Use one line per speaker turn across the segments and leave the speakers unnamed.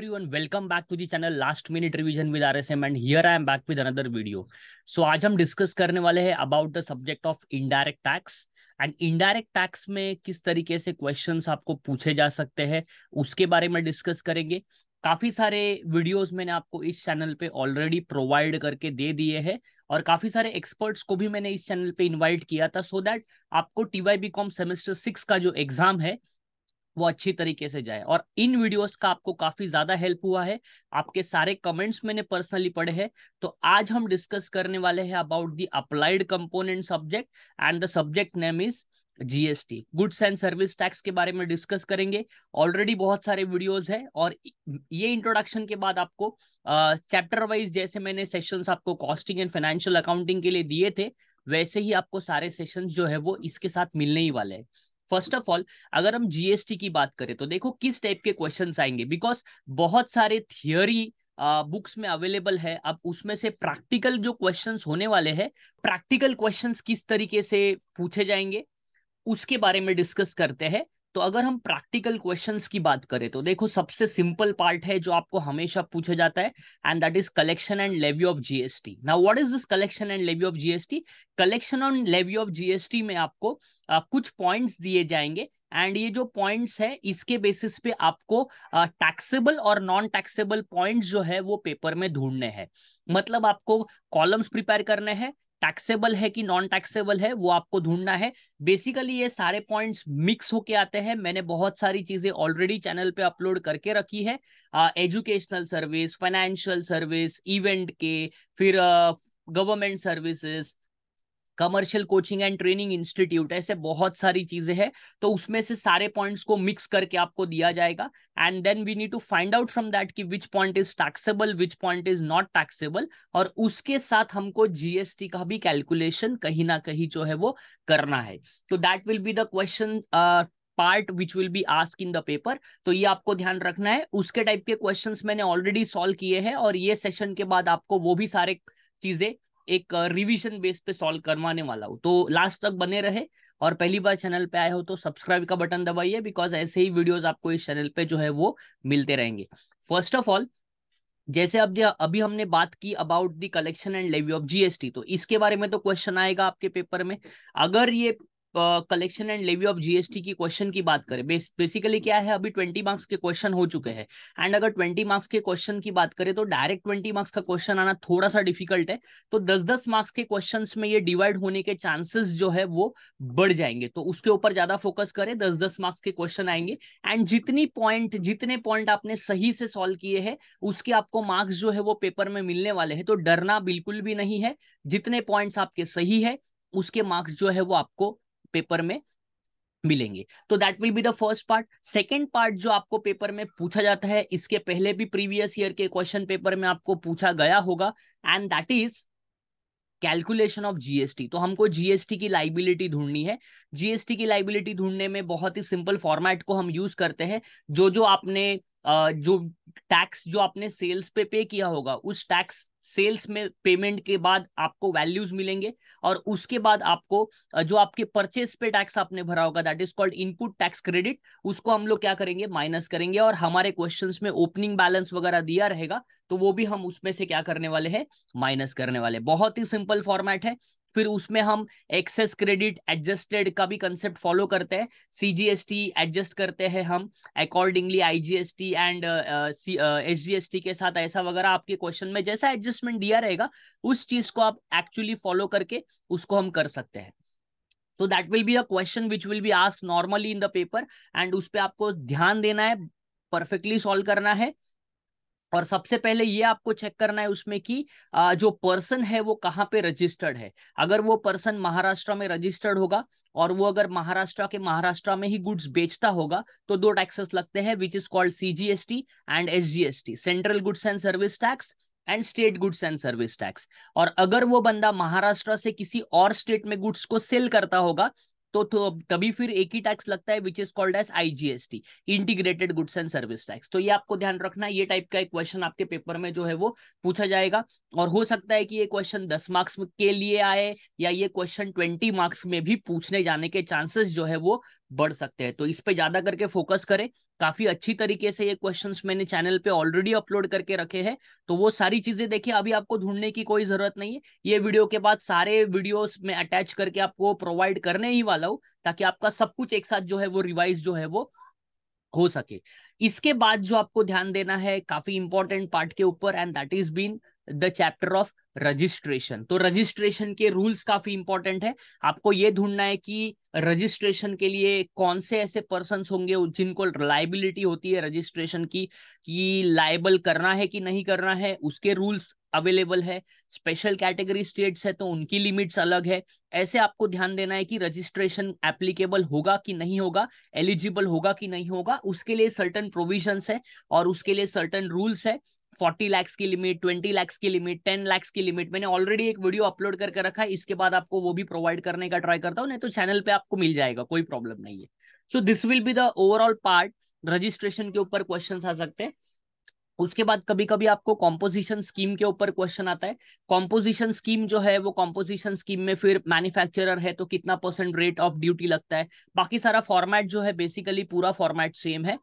Everyone welcome back to the channel last minute revision with RSM and here I am back with another video so आज हम discuss करने वाले हैं about the subject of indirect tax and indirect tax में किस तरीके से questions आपको पूछे जा सकते हैं उसके बारे में डिस्कस करेंगे काफी सारे वीडियोस मैंने आपको इस चैनल पे ऑलरेडी प्रोवाइड करके दे दिए हैं और काफी सारे एक्सपर्ट्स को भी मैंने इस चैनल पे इनवाइट किया था सो so दैट आपको TY B com semester six का जो एग्जाम है वो अच्छी तरीके से जाए और इन वीडियोस का आपको काफी ज्यादा हेल्प हुआ है आपके सारे कमेंट्स मैंने पर्सनली पढ़े हैं तो आज हम डिस्कस करने वाले हैं about the applied component subject and the subject name is GST goods and service tax के बारे में डिस्कस करेंगे ऑलरेडी बहुत सारे वीडियोस हैं और ये इंट्रोडक्शन के बाद आपको चैप्टर uh, वाइज जैसे मैंने सेशंस आपको कॉस्टिंग एंड फाइनेंशियल अकाउंटिंग के लिए दिए थे वैसे ही आपको सारे सेशंस जो है वो इसके साथ मिलने ही वाले हैं फर्स्ट ऑफ ऑल अगर हम जीएसटी की बात करें तो देखो किस टाइप के क्वेश्चन आएंगे बिकॉज बहुत सारे थियोरी बुक्स में अवेलेबल है अब उसमें से प्रैक्टिकल जो क्वेश्चंस होने वाले हैं प्रैक्टिकल क्वेश्चंस किस तरीके से पूछे जाएंगे उसके बारे में डिस्कस करते हैं तो अगर हम प्रैक्टिकल क्वेश्चंस की बात करें तो देखो सबसे सिंपल पार्ट है जो आपको हमेशा पूछा जाता है and that is collection and levy of GST now what is this collection and levy of GST collection on levy of GST में आपको आ, कुछ पॉइंट्स दिए जाएंगे एंड ये जो पॉइंट्स है इसके बेसिस पे आपको टैक्सेबल और नॉन टैक्सेबल पॉइंट्स जो है वो पेपर में ढूंढने हैं मतलब आपको कॉलम्स प्रिपेयर करने हैं टैक्सेबल है कि नॉन टैक्सेबल है वो आपको ढूंढना है बेसिकली ये सारे पॉइंट्स मिक्स होके आते हैं मैंने बहुत सारी चीजें ऑलरेडी चैनल पे अपलोड करके रखी है educational service financial service event के फिर government services commercial coaching and training institute ऐसे बहुत सारी चीजें हैं तो उसमें से सारे पॉइंट्स को मिक्स करके आपको दिया जाएगा and then we need to find out from that कि which point is taxable which point is not taxable और उसके साथ हमको जीएसटी का भी कैलकुलेशन कहीं ना कहीं जो है वो करना है तो that will be the question part which will be ask in the paper तो ये आपको ध्यान रखना है उसके टाइप के क्वेश्चंस मैंने ऑलरेडी सॉल्व किए हैं और ये सेशन के बाद आपको वो भी सारे चीजें एक रिविजन बेस पे सॉल्व करवाने वाला हूँ तो लास्ट तक बने रहे और पहली बार चैनल पे आए हो तो सब्सक्राइब का बटन दबाइए बिकॉज ऐसे ही वीडियोस आपको इस चैनल पे जो है वो मिलते रहेंगे फर्स्ट ऑफ ऑल जैसे अब अभी हमने बात की about the collection and levy of GST तो इसके बारे में तो क्वेश्चन आएगा आपके पेपर में अगर ये collection and levy of GST की क्वेश्चन की बात करें बेसिकली क्या है अभी ट्वेंटी मार्क्स के क्वेश्चन हो चुके हैं एंड अगर ट्वेंटी मार्क्स के क्वेश्चन की बात करें तो डायरेक्ट ट्वेंटी मार्क्स का क्वेश्चन आना थोड़ा सा डिफिकल्ट है तो दस दस मार्क्स के क्वेश्चन में ये डिवाइड होने के चांसेस जो है वो बढ़ जाएंगे तो उसके ऊपर ज्यादा फोकस करें दस दस मार्क्स के क्वेश्चन आएंगे एंड जितनी पॉइंट जितने पॉइंट आपने सही से सॉल्व किए हैं उसके आपको मार्क्स जो है वो पेपर में मिलने वाले हैं तो डरना बिल्कुल भी नहीं है जितने पॉइंट्स आपके सही है उसके मार्क्स जो है वो आपको पेपर में मिलेंगे तो that will be the first part second part जो आपको पेपर में पूछा जाता है इसके पहले भी प्रीवियस ईयर के क्वेश्चन पेपर में आपको पूछा गया होगा and that is calculation of GST तो हमको जीएसटी की लाइबिलिटी ढूंढनी है जीएसटी की लाइबिलिटी ढूंढने में बहुत ही सिंपल फॉर्मेट को हम यूज करते हैं जो जो आपने जो टैक्स जो आपने सेल्स पे पे किया होगा उस टैक्स सेल्स में पेमेंट के बाद आपको वैल्यूज मिलेंगे और उसके बाद आपको जो आपके परचेस पे टैक्स आपने भरा होगा that is called input tax credit उसको हम लोग क्या करेंगे माइनस करेंगे और हमारे क्वेश्चन में ओपनिंग बैलेंस वगैरह दिया रहेगा तो वो भी हम उसमें से क्या करने वाले हैं माइनस करने वाले बहुत ही सिंपल फॉर्मेट है फिर उसमें हम एक्सेस क्रेडिट एडजस्टेड का भी कंसेप्ट फॉलो करते हैं सीजीएसटी एडजस्ट करते हैं हम अकॉर्डिंगली आईजीएसटी एंड एसजीएसटी के साथ ऐसा वगैरह आपके क्वेश्चन में जैसा एडजस्टमेंट दिया रहेगा उस चीज को आप एक्चुअली फॉलो करके उसको हम कर सकते हैं तो that will be a question which will be ask normally in the paper and उस पर आपको ध्यान देना है परफेक्टली सॉल्व करना है और सबसे पहले ये आपको चेक करना है उसमें कि जो पर्सन है वो कहाँ पे रजिस्टर्ड है अगर वो पर्सन महाराष्ट्र में रजिस्टर्ड होगा और वो अगर महाराष्ट्र के महाराष्ट्र में ही गुड्स बेचता होगा तो दो टैक्सेस लगते हैं which is called CGST and SGST central goods and service tax and state goods and service tax और अगर वो बंदा महाराष्ट्र से किसी और स्टेट में गुड्स को सेल करता होगा तो, तो, तभी फिर एक ही टैक्स लगता है which is called as IGST integrated goods and service tax तो ये आपको ध्यान रखना ये टाइप का एक क्वेश्चन आपके पेपर में जो है वो पूछा जाएगा और हो सकता है कि ये क्वेश्चन दस मार्क्स के लिए आए या ये क्वेश्चन ट्वेंटी मार्क्स में भी पूछने जाने के चांसेस जो है वो बढ़ सकते हैं तो इस पे ज्यादा करके फोकस करें काफी अच्छी तरीके से ये क्वेश्चंस मैंने चैनल पे ऑलरेडी अपलोड करके रखे हैं तो वो सारी चीजें देखिए अभी आपको ढूंढने की कोई जरूरत नहीं है ये वीडियो के बाद सारे वीडियोस में अटैच करके आपको प्रोवाइड करने ही वाला हूँ ताकि आपका सब कुछ एक साथ जो है वो रिवाइज जो है वो हो सके इसके बाद जो आपको ध्यान देना है काफी इंपॉर्टेंट पार्ट के ऊपर and that is been the chapter of registration तो रजिस्ट्रेशन के रूल्स काफी इंपॉर्टेंट है आपको ये ढूंढना है कि रजिस्ट्रेशन के लिए कौन से ऐसे पर्सन होंगे जिनको लाइबिलिटी होती है रजिस्ट्रेशन की कि लाइबल करना है कि नहीं करना है उसके रूल्स अवेलेबल है स्पेशल कैटेगरी स्टेट्स है तो उनकी लिमिट्स अलग है ऐसे आपको ध्यान देना है कि रजिस्ट्रेशन एप्लीकेबल होगा कि नहीं होगा एलिजिबल होगा कि नहीं होगा उसके लिए सर्टन प्रोविजन है और उसके लिए सर्टन रूल्स है फोर्टी लैक्स की लिमिट ट्वेंटी लैक्स की लिमिट टेन लैक्स की लिमिट मैंने ऑलरेडी एक वीडियो अपलोड करके रखा है इसके बाद आपको वो भी प्रोवाइड करने का ट्राई करता हूँ नहीं तो चैनल पे आपको मिल जाएगा कोई प्रॉब्लम नहीं है so this will be the overall part registration के ऊपर क्वेश्चन आ सकते हैं उसके बाद कभी कभी आपको कॉम्पोजिशन स्कीम के ऊपर क्वेश्चन आता है कॉम्पोजिशन स्कीम जो है वो कॉम्पोजिशन स्कीम में फिर मैन्युफैक्चरर है तो कितना परसेंट रेट ऑफ ड्यूटी लगता है बाकी सारा फॉर्मेट जो है बेसिकली पूरा फॉर्मेट सेम है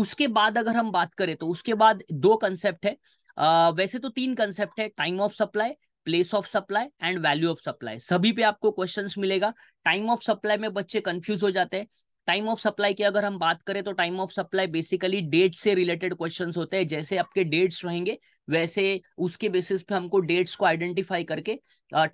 उसके बाद अगर हम बात करें तो उसके बाद दो कंसेप्ट है आ, वैसे तो तीन कंसेप्ट है time of supply place of supply and value of supply सभी पे आपको क्वेश्चंस मिलेगा टाइम ऑफ सप्लाई में बच्चे कंफ्यूज हो जाते हैं टाइम ऑफ सप्लाई की अगर हम बात करें तो time of supply basically date से रिलेटेड क्वेश्चन होते हैं जैसे आपके डेट्स रहेंगे वैसे उसके बेसिस पे हमको डेट्स को आइडेंटिफाई करके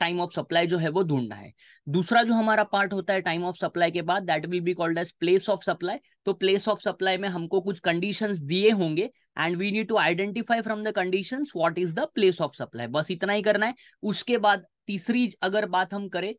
टाइम ऑफ सप्लाई जो है वो ढूंढना है दूसरा जो हमारा पार्ट होता है टाइम ऑफ सप्लाई के बाद that will be called as place of supply तो प्लेस ऑफ सप्लाई में हमको कुछ कंडीशन दिए होंगे and we need to identify from the condition what is the place of supply बस इतना ही करना है उसके बाद तीसरी अगर बात हम करें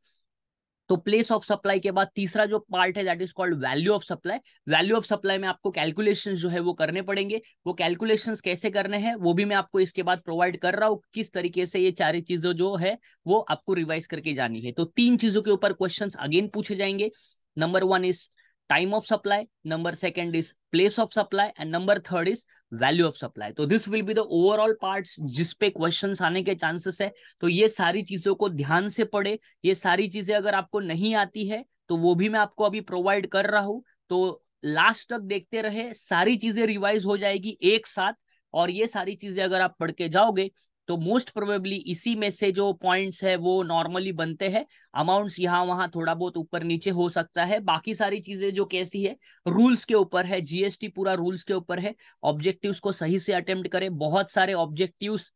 तो प्लेस ऑफ सप्लाई के बाद तीसरा जो पार्ट है that is called value of supply value of supply में आपको कैलकुलेशन जो है वो करने पड़ेंगे वो कैलकुलेशन कैसे करने हैं वो भी मैं आपको इसके बाद प्रोवाइड कर रहा हूँ किस तरीके से ये चारी चीजें जो है वो आपको रिवाइज करके जानी है तो तीन चीजों के ऊपर क्वेश्चन अगेन पूछे जाएंगे number one is time of supply number second is place of supply and number third is value of supply तो this will be the overall parts जिस पे questions आने के chances है तो ये सारी चीजों को ध्यान से पढ़े ये सारी चीजें अगर आपको नहीं आती है तो वो भी मैं आपको अभी प्रोवाइड कर रहा हूँ तो लास्ट तक देखते रहे सारी चीजें रिवाइज हो जाएगी एक साथ और ये सारी चीजें अगर आप पढ़ के जाओगे तो मोस्ट प्रोबेबली इसी में से जो पॉइंट्स है वो नॉर्मली बनते हैं अमाउंट्स यहाँ वहां थोड़ा बहुत ऊपर नीचे हो सकता है बाकी सारी चीजें जो कैसी है रूल्स के ऊपर है जीएसटी पूरा रूल्स के ऊपर है ऑब्जेक्टिव्स को सही से अटेम्प्ट करें बहुत सारे ऑब्जेक्टिव्स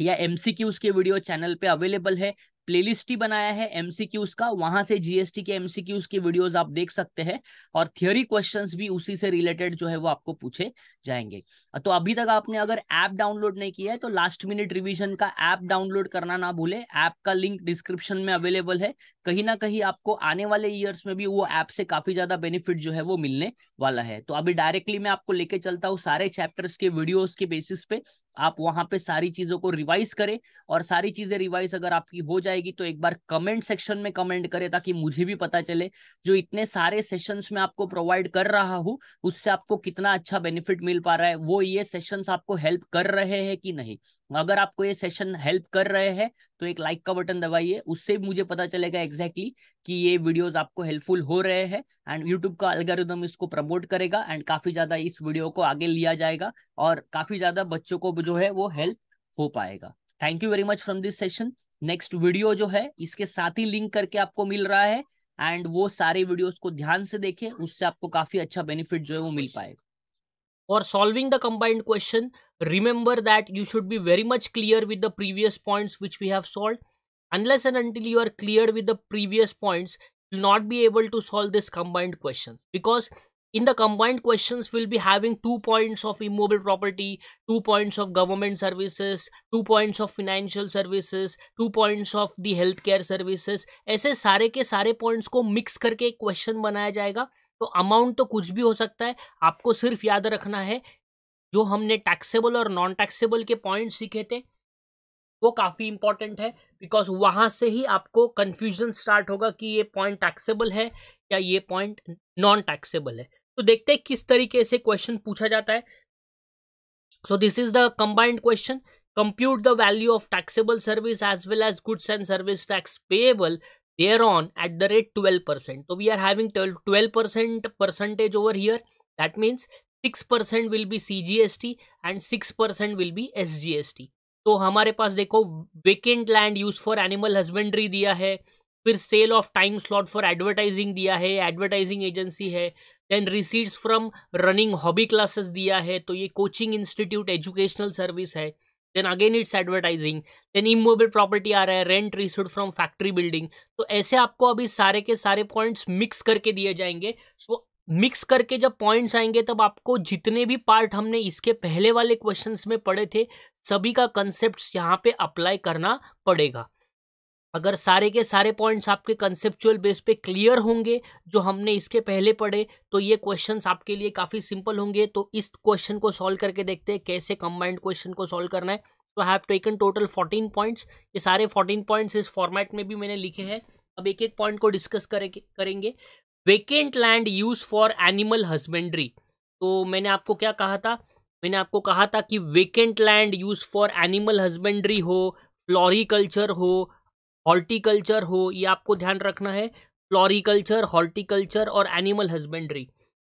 या एमसीक्यूज के वीडियो चैनल पे अवेलेबल है प्लेलिस्ट ही बनाया है एमसीक्यूज का वहां से जीएसटी के एमसीक्यूज के वीडियोस आप देख सकते हैं और थियोरी क्वेश्चंस भी उसी से रिलेटेड जो है वो आपको पूछे जाएंगे तो अभी तक आपने अगर ऐप डाउनलोड नहीं किया है तो लास्ट मिनट रिविजन का ऐप डाउनलोड करना ना भूले ऐप का लिंक डिस्क्रिप्शन में अवेलेबल है कहीं ना कहीं आपको आने वाले ईयर्स में भी वो ऐप से काफी ज्यादा बेनिफिट जो है वो मिलने वाला है तो अभी डायरेक्टली मैं आपको लेके चलता हूँ सारे चैप्टर्स के वीडियोज के बेसिस पे आप वहां पे सारी चीजों को रिवाइज करें और सारी चीजें रिवाइज अगर आपकी हो जाएगी तो एक बार कमेंट सेक्शन में कमेंट करें ताकि मुझे भी पता चले जो इतने सारे सेशंस में आपको प्रोवाइड कर रहा हूँ उससे आपको कितना अच्छा बेनिफिट मिल पा रहा है वो ये सेशंस आपको हेल्प कर रहे हैं कि नहीं अगर आपको ये सेशन हेल्प कर रहे हैं तो एक लाइक का बटन दबाइए उससे मुझे पता चलेगा एग्जैक्टली exactly कि ये वीडियोस आपको हेल्पफुल हो रहे हैं एंड यूट्यूब का अलगरिदम इसको प्रमोट करेगा एंड काफी ज्यादा इस वीडियो को आगे लिया जाएगा और काफी ज्यादा बच्चों को जो है वो हेल्प हो पाएगा thank you very much from this session next video जो है इसके साथ ही लिंक करके आपको मिल रहा है एंड वो सारे वीडियोस को ध्यान से देखें उससे आपको काफी अच्छा बेनिफिट जो है वो मिल पाएगा or solving the combined question, remember that you should be very much clear with the previous points which we have solved. Unless and until you are cleared with the previous points, you'll not be able to solve this combined question because in the combined questions we'll be having two points of immobile property two points of government services two points of financial services two points of the healthcare services ऐसे सारे के सारे points को mix करके एक question बनाया जाएगा तो amount तो कुछ भी हो सकता है आपको सिर्फ याद रखना है जो हमने taxable और non taxable के points सीखे थे वो काफ़ी इंपॉर्टेंट है बिकॉज वहाँ से ही आपको कन्फ्यूजन स्टार्ट होगा कि ये पॉइंट टैक्सेबल है या ये पॉइंट नॉन टैक्सेबल है तो देखते हैं किस तरीके से क्वेश्चन पूछा जाता है so this is the combined question compute the value of taxable service as well as goods and service tax payable thereon at the rate twelve percent तो we are having twelve twelve percent percentage over here that means six percent will be C G S T and six percent will be S G S T तो हमारे पास देखो vacant land use for animal husbandry दिया है फिर sale of time slot for advertising दिया है advertising agency है and receipts from running hobby classes दिया है तो ये कोचिंग इंस्टीट्यूट एजुकेशनल सर्विस है then again it's advertising then immovable property आ रहा है rent received from factory building तो ऐसे आपको अभी सारे के सारे पॉइंट्स मिक्स करके दिए जाएंगे सो so, मिक्स करके जब पॉइंट्स आएंगे तब आपको जितने भी पार्ट हमने इसके पहले वाले क्वेश्चंस में पढ़े थे सभी का कंसेप्ट यहाँ पे अप्लाई करना पड़ेगा अगर सारे के सारे पॉइंट्स आपके कंसेप्चुअल बेस पे क्लियर होंगे जो हमने इसके पहले पढ़े तो ये क्वेश्चंस आपके लिए काफ़ी सिंपल होंगे तो इस क्वेश्चन को सॉल्व करके देखते हैं कैसे कंबाइंड क्वेश्चन को सॉल्व करना है तो have taken total fourteen points ये सारे फोर्टीन पॉइंट्स इस फॉर्मेट में भी मैंने लिखे हैं अब एक एक पॉइंट को डिस्कस करेंगे vacant land use for animal husbandry तो मैंने आपको क्या कहा था मैंने आपको कहा था कि vacant land use for animal husbandry हो फ्लोरिकल्चर हो हॉर्टिकल्चर हो ये आपको ध्यान रखना है फ्लोरिकल्चर हॉर्टिकल्चर और एनिमल हस्बेंड्री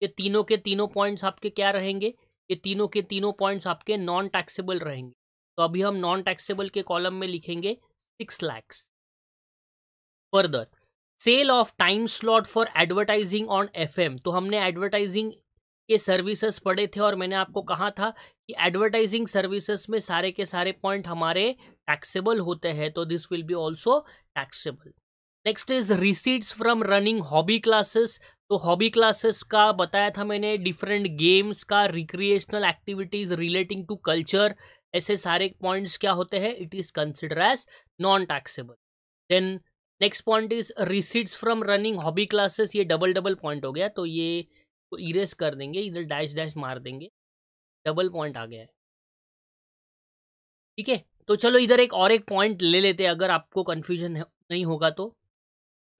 ये तीनों के तीनों पॉइंट्स आपके क्या रहेंगे ये तीनों के तीनों पॉइंट्स आपके नॉन टैक्सेबल रहेंगे तो अभी हम नॉन टैक्सेबल के कॉलम में लिखेंगे six lakhs further sale of time slot for advertising on F तो हमने एडवर्टाइजिंग के सर्विसेज पढ़े थे और मैंने आपको कहा था कि एडवर्टाइजिंग सर्विसेज में सारे के सारे पॉइंट हमारे टैक्सेबल होते हैं तो this will be also taxable next is receipts from running hobby classes तो हॉबी क्लासेस का बताया था मैंने डिफरेंट गेम्स का recreational activities relating to culture ऐसे सारे पॉइंट्स क्या होते हैं it is consider as non taxable then next point is receipts from running hobby classes ये डबल डबल पॉइंट हो गया तो ये तो इरेज कर देंगे इधर डैश डैश मार देंगे डबल पॉइंट आ गया है ठीक है तो चलो इधर एक और एक पॉइंट ले लेते हैं अगर आपको कन्फ्यूजन
नहीं होगा तो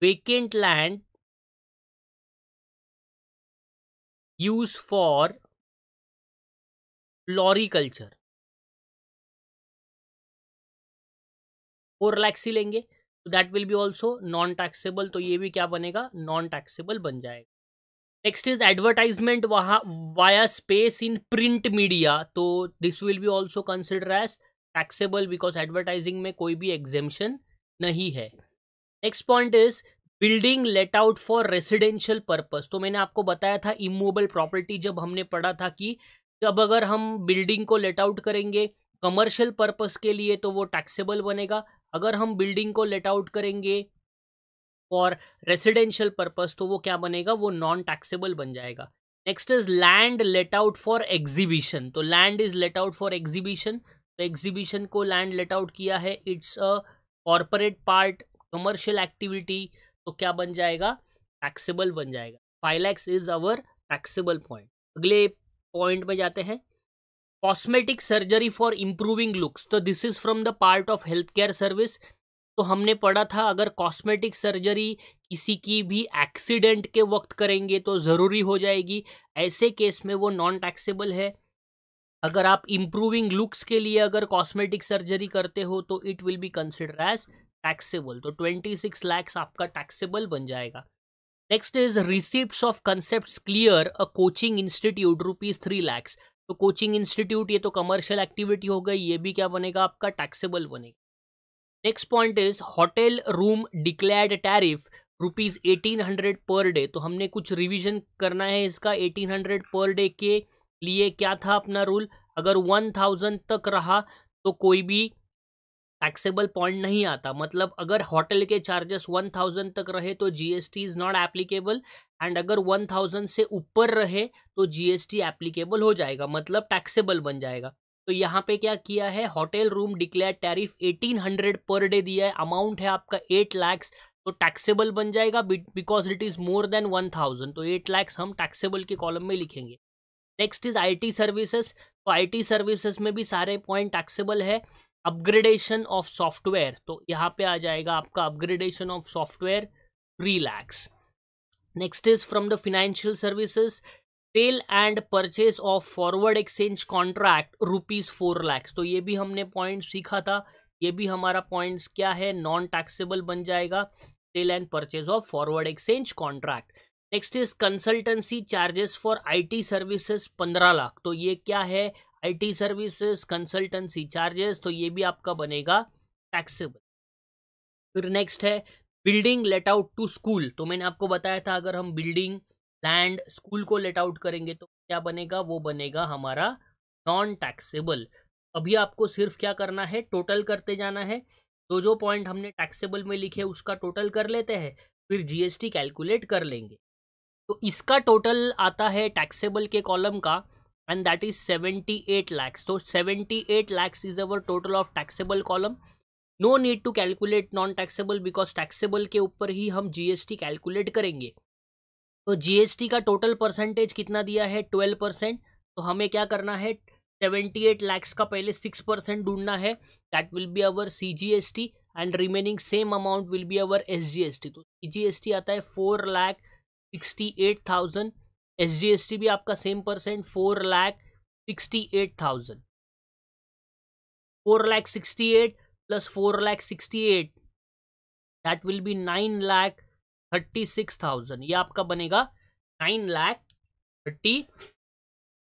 vacant land use for floriculture four lakhs ही लेंगे तो
that will be also non taxable तो ये भी क्या बनेगा नॉन टैक्सेबल बन जाएगा नेक्स्ट इज एडवर्टाइजमेंट वहाँ via space in print media तो this will be also consider as taxable because advertising में कोई भी एग्जेम्शन नहीं है next point is building let out for residential purpose तो मैंने आपको बताया था इमोबल प्रॉपर्टी जब हमने पढ़ा था कि जब अगर हम बिल्डिंग को लेट आउट करेंगे कमर्शियल पर्पज के लिए तो वो टैक्सेबल बनेगा अगर हम बिल्डिंग को लेट आउट करेंगे फॉर रेसिडेंशियल पर्पज तो वो क्या बनेगा वो नॉन टैक्सेबल बन जाएगा next is land let out for exhibition तो land is let out for exhibition तो एग्जीबिशन को लैंड लेट आउट किया है it's a corporate part commercial activity तो क्या बन जाएगा टैक्सेबल बन जाएगा फाइलैक्स इज अवर टैक्सेबल पॉइंट अगले पॉइंट में जाते हैं cosmetic surgery for improving looks तो this is from the part of health care service तो हमने पढ़ा था अगर कॉस्मेटिक सर्जरी किसी की भी एक्सीडेंट के वक्त करेंगे तो ज़रूरी हो जाएगी ऐसे केस में वो नॉन टैक्सेबल है अगर आप इम्प्रूविंग लुक्स के लिए अगर कॉस्मेटिक सर्जरी करते हो तो it will be consider as taxable तो ट्वेंटी सिक्स लैक्स आपका टैक्सेबल बन जाएगा next is receipt of concept clear a coaching institute rupees three lakhs तो कोचिंग इंस्टीट्यूट ये तो कमर्शियल एक्टिविटी हो गई ये भी क्या बनेगा आपका टैक्सेबल बनेगा next point is hotel room declared tariff rupees eighteen hundred per day तो हमने कुछ रिविजन करना है इसका एटीन हंड्रेड पर डे के लिए क्या था अपना रूल अगर वन थाउजेंड तक रहा तो कोई भी टैक्सेबल पॉइंट नहीं आता मतलब अगर होटल के चार्जेस वन थाउजेंड तक रहे तो GST is not applicable and अगर वन थाउजेंड से ऊपर रहे तो जीएसटी एप्लीकेबल हो जाएगा मतलब टैक्सेबल बन जाएगा तो यहाँ पे क्या किया है hotel room declare tariff eighteen hundred per day दिया है अमाउंट है आपका एट लैक्स तो टैक्सेबल बन जाएगा because it is more then one thousand तो एट लैक्स हम टैक्सेबल के कॉलम में लिखेंगे नेक्स्ट इज आईटी सर्विसेज तो आईटी सर्विसेज में भी सारे पॉइंट टैक्सेबल है अपग्रेडेशन ऑफ सॉफ्टवेयर तो यहाँ पे आ जाएगा आपका upgradation of software three lakhs next is from the financial services sale and purchase of forward exchange contract rupees four lakhs तो ये भी हमने पॉइंट सीखा था ये भी हमारा पॉइंट्स क्या है नॉन टैक्सेबल बन जाएगा sale and purchase of forward exchange contract next is consultancy charges for IT services पंद्रह लाख तो ये क्या है आईटी सर्विसेज कंसल्टेंसी चार्जेस तो ये भी आपका बनेगा टैक्सेबल फिर नेक्स्ट है building let out to school तो मैंने आपको बताया था अगर हम बिल्डिंग लैंड स्कूल को लेट आउट करेंगे तो क्या बनेगा वो बनेगा हमारा नॉन टैक्सेबल अभी आपको सिर्फ क्या करना है टोटल करते जाना है जो जो पॉइंट हमने टैक्सेबल में लिखे उसका टोटल कर लेते हैं फिर जीएसटी कैलकुलेट कर लेंगे तो इसका टोटल आता है टैक्सेबल के कॉलम का and that is seventy eight lakhs तो seventy eight lakhs is our total of taxable column no need to calculate non taxable because taxable के ऊपर ही हम जीएसटी कैलकुलेट करेंगे तो जीएसटी का टोटल परसेंटेज कितना दिया है ट्वेल्व परसेंट तो हमें क्या करना है सेवेंटी एट लैक्स का पहले सिक्स परसेंट ढूंढना है that will be our C G S T and remaining same amount will be our S G S T तो सी जी एस टी आता है four lakh sixty eight thousand S भी आपका same percent four lakh sixty eight thousand four lakh sixty eight plus four lakh sixty eight that will be nine lakh thirty six thousand ये आपका बनेगा nine lakh thirty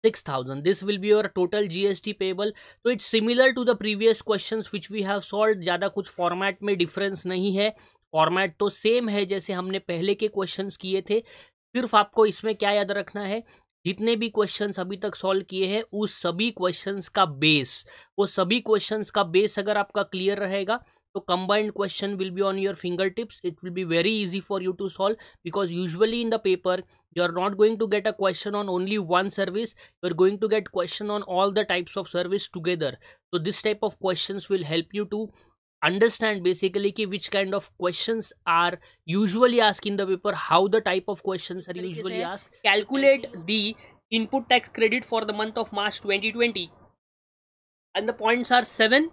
six thousand this will be your total G S T payable तो it's similar to the previous question which we have solve ज़्यादा कुछ format में difference नहीं है format तो सेम है जैसे हमने पहले के क्वेश्चंस किए थे सिर्फ आपको इसमें क्या याद रखना है जितने भी क्वेश्चंस अभी तक सॉल्व किए हैं उस सभी क्वेश्चंस का बेस वो सभी क्वेश्चंस का बेस अगर आपका क्लियर रहेगा तो combined question will be on your finger tips it will be very easy for you to solve because usually in the paper you are not going to get a question on only one service you are going to get question on all the types of service together तो this type of question will help you to understand basically ki which kind of questions are usually asked in the paper how the type of questions are usually asked calculate the input tax credit for the month of march 2020 and the points are 7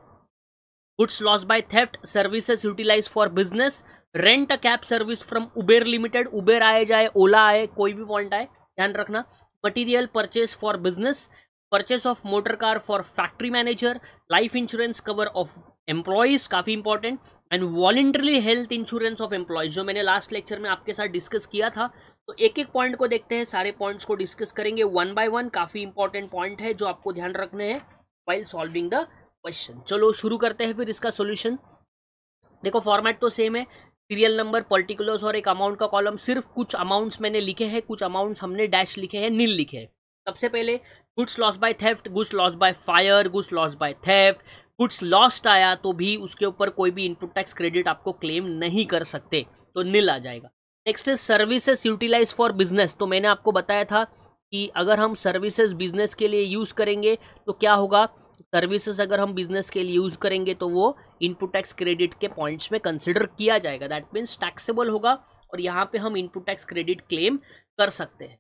goods lost by theft services utilized for business rent a cab service from Uber Limited, Uber, आए जाए Ola, आए कोई भी point आए ध्यान रखना Material purchase for business, purchase of motor car for factory manager, life insurance cover of. Employees काफ़ी important and voluntarily health insurance of employees जो मैंने लास्ट लेक्चर में आपके साथ डिस्कस किया था तो एक एक पॉइंट को देखते हैं सारे पॉइंट्स को डिस्कस करेंगे वन बाय वन काफ़ी इंपॉर्टेंट पॉइंट है जो आपको ध्यान रखने हैं वाइल सॉल्विंग द क्वेश्चन चलो शुरू करते हैं फिर इसका सोल्यूशन देखो फॉर्मेट तो सेम है सीरियल नंबर पर्टिकुलर्स और एक अमाउंट का कॉलम सिर्फ कुछ अमाउंट्स मैंने लिखे हैं कुछ अमाउंट्स हमने डैश लिखे हैं नील लिखे हैं सबसे पहले goods loss by theft goods loss by fire goods loss by theft goods lost आया तो भी उसके ऊपर कोई भी इनपुट टैक्स क्रेडिट आपको क्लेम नहीं कर सकते तो नील आ जाएगा next is services utilise for business तो मैंने आपको बताया था कि अगर हम सर्विसेज बिजनेस के लिए यूज़ करेंगे तो क्या होगा सर्विसेज अगर हम बिजनेस के लिए यूज़ करेंगे तो वो इनपुट टैक्स क्रेडिट के पॉइंट्स में कंसिडर किया जाएगा दैट मीन्स टैक्सेबल होगा और यहाँ पे हम इनपुट टैक्स क्रेडिट क्लेम कर सकते हैं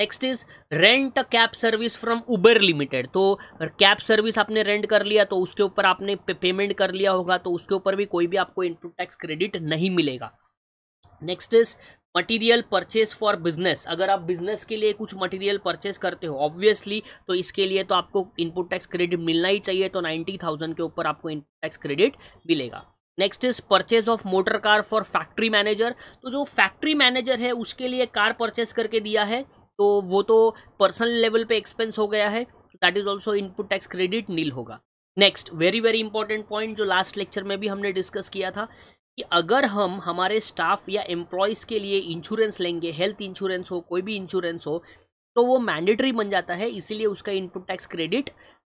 next is rent cab service from Uber limited तो कैब सर्विस आपने रेंट कर लिया तो उसके ऊपर आपने पेमेंट कर लिया होगा तो उसके ऊपर भी कोई भी आपको इनपुट टैक्स क्रेडिट नहीं मिलेगा next is material purchase for business अगर आप बिजनेस के लिए कुछ मटेरियल परचेस करते हो ऑब्वियसली तो इसके लिए तो आपको इनपुट टैक्स क्रेडिट मिलना ही चाहिए तो नाइन्टी थाउजेंड के ऊपर आपको इनपुट टैक्स क्रेडिट मिलेगा next is purchase of motor car for factory manager तो जो फैक्ट्री मैनेजर है उसके लिए कार परचेज करके दिया है तो वो तो पर्सनल लेवल पे एक्सपेंस हो गया है that is also input tax credit nil होगा next very very important point जो लास्ट लेक्चर में भी हमने डिस्कस किया था कि अगर हम हमारे स्टाफ या एम्प्लॉयज़ के लिए इंश्योरेंस लेंगे हेल्थ इंश्योरेंस हो कोई भी इंश्योरेंस हो तो वो मैंडेटरी बन जाता है इसीलिए उसका इनपुट टैक्स क्रेडिट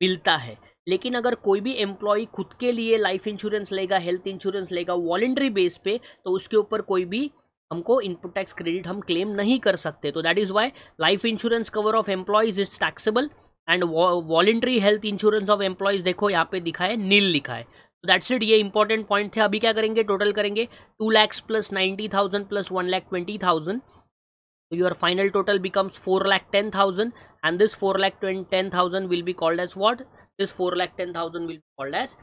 मिलता है लेकिन अगर कोई भी एम्प्लॉय खुद के लिए लाइफ इंश्योरेंस लेगा हेल्थ इंश्योरेंस लेगा वॉलेंट्री बेस पे तो उसके ऊपर कोई भी हमको इनपुट टैक्स क्रेडिट हम क्लेम नहीं कर सकते तो that is why life insurance cover of employees it's taxable and voluntary health insurance of employees देखो यहाँ पे दिखा है नील लिखा है तो दैट्स इट ये इंपॉर्टेंट पॉइंट थे अभी क्या करेंगे टोटल करेंगे two lakhs plus ninety thousand plus one lakh twenty thousand your final total becomes four lakh ten thousand and this four lakh ten thousand will be called as what this four lakh ten thousand will be called as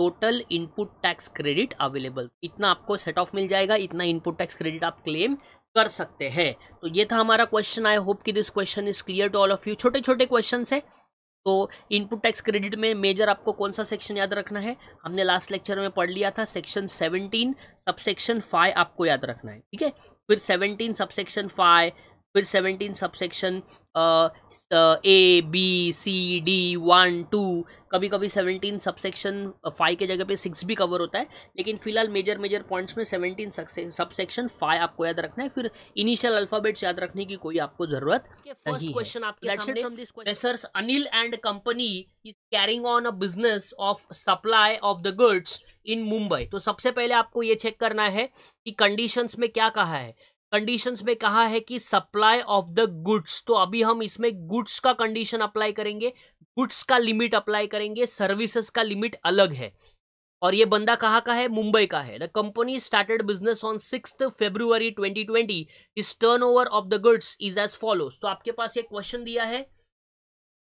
total input tax credit available इतना आपको set off मिल जाएगा इतना इनपुट tax क्रेडिट आप क्लेम कर सकते हैं तो ये था हमारा क्वेश्चन आई होप कि this question is clear to all of you छोटे छोटे क्वेश्चन है तो इनपुट टैक्स क्रेडिट में मेजर आपको कौन सा सेक्शन याद रखना है हमने लास्ट लेक्चर में पढ़ लिया था सेक्शन 17 सबसेक्शन 5 आपको याद रखना है ठीक है फिर 17 सबसेक्शन फिर seventeen subsection A B C D one two कभी कभी सेवनटीन सबसेक्शन फाइव के जगह पे सिक्स भी कवर होता है लेकिन फिलहाल मेजर मेजर पॉइंट्स में सेवनटीन सबसेक्शन फाइव आपको याद रखना है फिर इनिशियल अल्फाबेट्स याद रखने की कोई आपको जरूरत Anil and company is carrying on a business of supply of the goods in Mumbai तो सबसे पहले आपको ये चेक करना है कि कंडीशंस में क्या कहा है कंडीशंस में कहा है कि सप्लाई ऑफ द गुड्स तो अभी हम इसमें गुड्स का कंडीशन अप्लाई करेंगे गुड्स का लिमिट अप्लाई करेंगे सर्विसेज का लिमिट अलग है और ये बंदा कहाँ का है मुंबई का है the company started business on six February 2020 its turnover of the goods is as follows तो आपके पास ये क्वेश्चन दिया है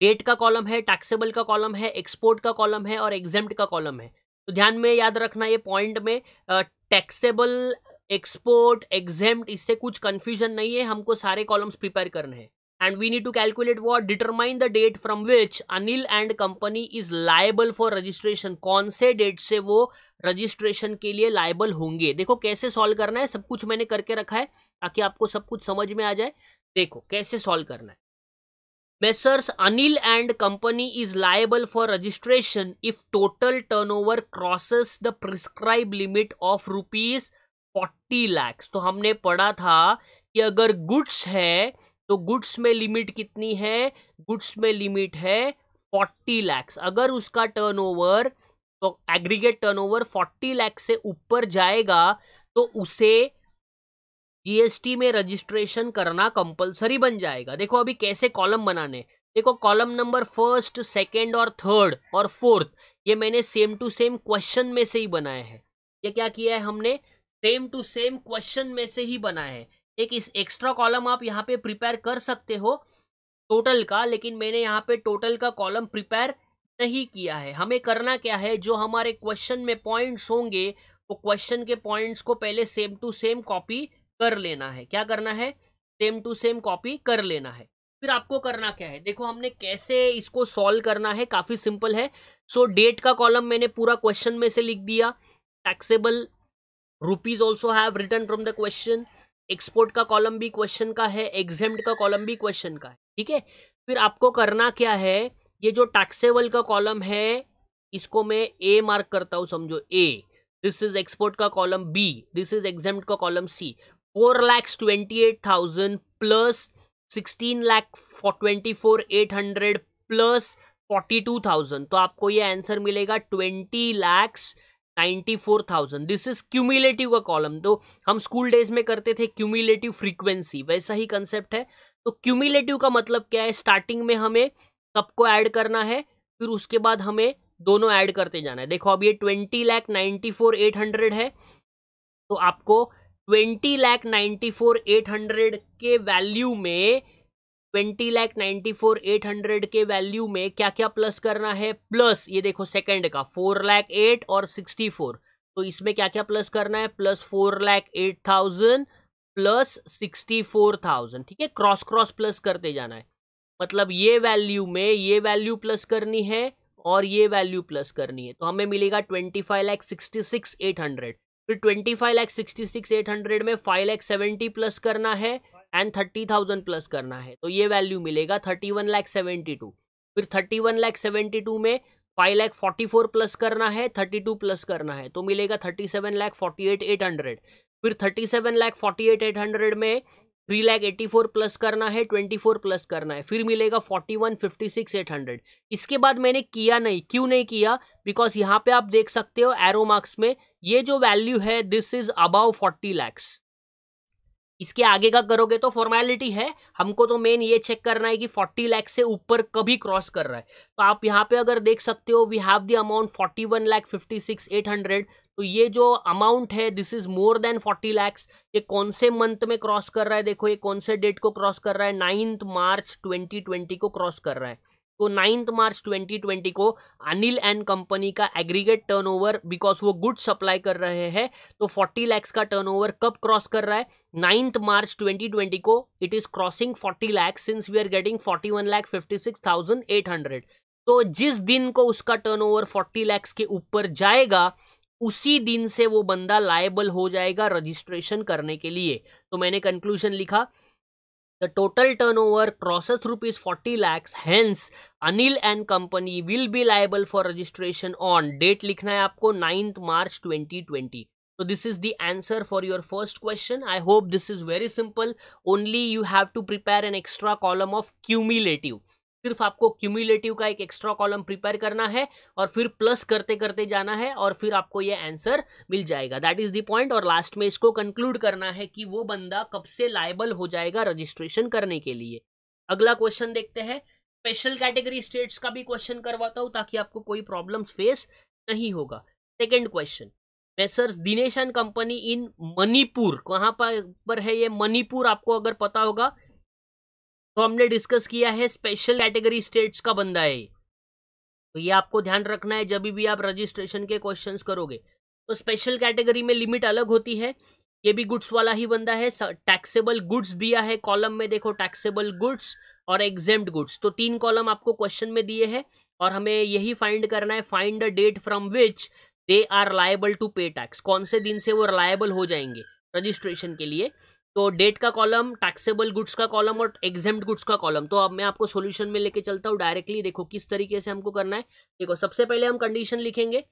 डेट का कॉलम है टैक्सेबल का कॉलम है एक्सपोर्ट का कॉलम है और एग्जेम्प्ट का कॉलम है तो ध्यान में याद रखना ये पॉइंट में टैक्सेबल एक्सपोर्ट एग्जाम इससे कुछ कंफ्यूजन नहीं है हमको सारे कॉलम्स प्रिपेयर करने हैं and we need to calculate what determine the date from which Anil and company is liable for registration कौन से डेट से वो रजिस्ट्रेशन के लिए लाइबल होंगे देखो कैसे सॉल्व करना है सब कुछ मैंने करके रखा है ताकि आपको सब कुछ समझ में आ जाए देखो कैसे सॉल्व करना है messrs Anil and company is liable for registration if total turn over crosses the prescribe limit of rupees forty lakhs तो हमने पढ़ा था कि अगर गुड्स है तो गुड्स में लिमिट कितनी है गुड्स में लिमिट है फोर्टी लैक्स अगर उसका टर्नओवर तो एग्रीगेट टर्नओवर फोर्टी लैक्स से ऊपर जाएगा तो उसे जीएसटी में रजिस्ट्रेशन करना कंपलसरी बन जाएगा देखो अभी कैसे कॉलम बनाने देखो कॉलम नंबर फर्स्ट सेकेंड और थर्ड और फोर्थ ये मैंने सेम टू सेम क्वेश्चन में से ही बनाया है ये क्या किया है हमने सेम टू सेम क्वेश्चन में से ही बना है एक इस एक्स्ट्रा कॉलम आप यहाँ पे प्रिपेयर कर सकते हो टोटल का लेकिन मैंने यहाँ पे टोटल का कॉलम प्रिपेयर नहीं किया है हमें करना क्या है जो हमारे क्वेश्चन में पॉइंट्स होंगे वो क्वेश्चन के पॉइंट्स को पहले सेम टू सेम कॉपी कर लेना है क्या करना है सेम टू सेम कॉपी कर लेना है फिर आपको करना क्या है देखो हमने कैसे इसको सॉल्व करना है काफ़ी सिंपल है सो so, डेट का कॉलम मैंने पूरा क्वेश्चन में से लिख दिया taxable rupees also have return from the question export का कॉलम भी क्वेश्चन का है एग्जेम्ड का कॉलम भी क्वेश्चन का है ठीक है फिर आपको करना क्या है ये जो टैक्सेबल का कॉलम है इसको मैं ए मार्क करता हूँ समझो ए दिस इज एक्सपोर्ट का column B this is exempt का column C four lakhs twenty eight thousand plus sixteen lakh twenty four eight hundred plus forty two thousand तो आपको ये आंसर मिलेगा twenty lakhs ninety four thousand this is cumulative का column तो हम school days में करते थे क्यूमुलेटिव फ्रीक्वेंसी वैसा ही कंसेप्ट है तो क्यूमुलेटिव का मतलब क्या है स्टार्टिंग में हमें सबको ऐड करना है फिर उसके बाद हमें दोनों ऐड करते जाना है देखो अब ये twenty lakh ninety four eight hundred है तो आपको twenty lakh ninety four eight hundred के वैल्यू में twenty lakh ninety four eight hundred के वैल्यू में क्या क्या प्लस करना है प्लस ये देखो सेकंड का फोर लैख एट और सिक्सटी फोर तो इसमें क्या क्या प्लस करना है plus four lakh eight thousand plus sixty four thousand ठीक है क्रॉस क्रॉस प्लस करते जाना है मतलब ये वैल्यू में ये वैल्यू प्लस करनी है और ये वैल्यू प्लस करनी है तो हमें मिलेगा twenty five lakh sixty six eight hundred फिर twenty five lakh sixty six eight hundred में फाइव लैख सेवेंटी प्लस करना है एंड थर्टी थाउजेंड प्लस करना है तो ये वैल्यू मिलेगा thirty one lakh seventy two फिर thirty one lakh seventy two में five lakh forty four plus करना है थर्टी टू प्लस करना है तो मिलेगा thirty seven lakh forty eight eight hundred फिर thirty seven lakh forty eight eight hundred में three lakh eighty four plus करना है ट्वेंटी फोर प्लस करना है फिर मिलेगा forty one fifty six eight hundred इसके बाद मैंने किया नहीं क्यों नहीं किया बिकॉज यहाँ पे आप देख सकते हो एरो मार्क्स में ये जो वैल्यू है this is about forty lakhs इसके आगे का करोगे तो फॉर्मेलिटी है हमको तो मेन ये चेक करना है कि 40 लाख से ऊपर कभी क्रॉस कर रहा है तो आप यहाँ पे अगर देख सकते हो we have the amount 41 six eight hundred तो ये जो अमाउंट है this is more than 40 lakhs ये कौन से मंथ में क्रॉस कर रहा है देखो ये कौन से डेट को क्रॉस कर रहा है नाइन्थ मार्च 2020 को क्रॉस कर रहा है तो नाइन्थ मार्च 2020 को अनिल एंड कंपनी का एग्रीगेट टर्नओवर बिकॉज वो गुड सप्लाई कर रहे हैं तो 40 लैक्स का टर्नओवर कब क्रॉस कर रहा है नाइन्थ मार्च 2020 को it is crossing 40 lakhs since we are getting 41 lakh fifty तो जिस दिन को उसका टर्नओवर 40 लैक्स के ऊपर जाएगा उसी दिन से वो बंदा लाइबल हो जाएगा रजिस्ट्रेशन करने के लिए तो मैंने कंक्लूजन लिखा The total turnover crosses rupees 40 lakhs. Hence, Anil and company will be liable for registration on date. likhna है आपको 9th March 2020. So this is the answer for your first question. I hope this is very simple. Only you have to prepare an extra column of cumulative. सिर्फ आपको cumulative का एक extra column prepare करना है और फिर plus करते करते जाना है और फिर आपको ये आंसर मिल जाएगा दैट इज द पॉइंट और लास्ट में इसको कंक्लूड करना है कि वो बंदा कब से लाइबल हो जाएगा रजिस्ट्रेशन करने के लिए अगला क्वेश्चन देखते हैं स्पेशल कैटेगरी स्टेट्स का भी क्वेश्चन करवाता हूँ ताकि आपको कोई प्रॉब्लम फेस नहीं होगा second question messrs Dinesh and company in Manipur कहाँ पर है ये मणिपुर आपको अगर पता होगा तो हमने डिस्कस किया है स्पेशल कैटेगरी स्टेट्स का बंदा है तो ये आपको ध्यान रखना है जब भी आप रजिस्ट्रेशन के क्वेश्चंस करोगे तो स्पेशल कैटेगरी में लिमिट अलग होती है ये भी गुड्स वाला ही बंदा है टैक्सेबल गुड्स दिया है कॉलम में देखो टैक्सेबल गुड्स और एग्जेम्ड गुड्स तो तीन कॉलम आपको क्वेश्चन में दिए है और हमें यही फाइंड करना है find the date from which they are liable to pay tax कौन से दिन से वो लाइबल हो जाएंगे रजिस्ट्रेशन के लिए तो डेट का कॉलम टैक्सेबल गुड्स का कॉलम और एग्जाम गुड्स का कॉलम तो अब मैं आपको सोल्यूशन में लेके चलता हूँ डायरेक्टली देखो किस तरीके से हमको करना है देखो सबसे पहले हम कंडीशन लिखेंगे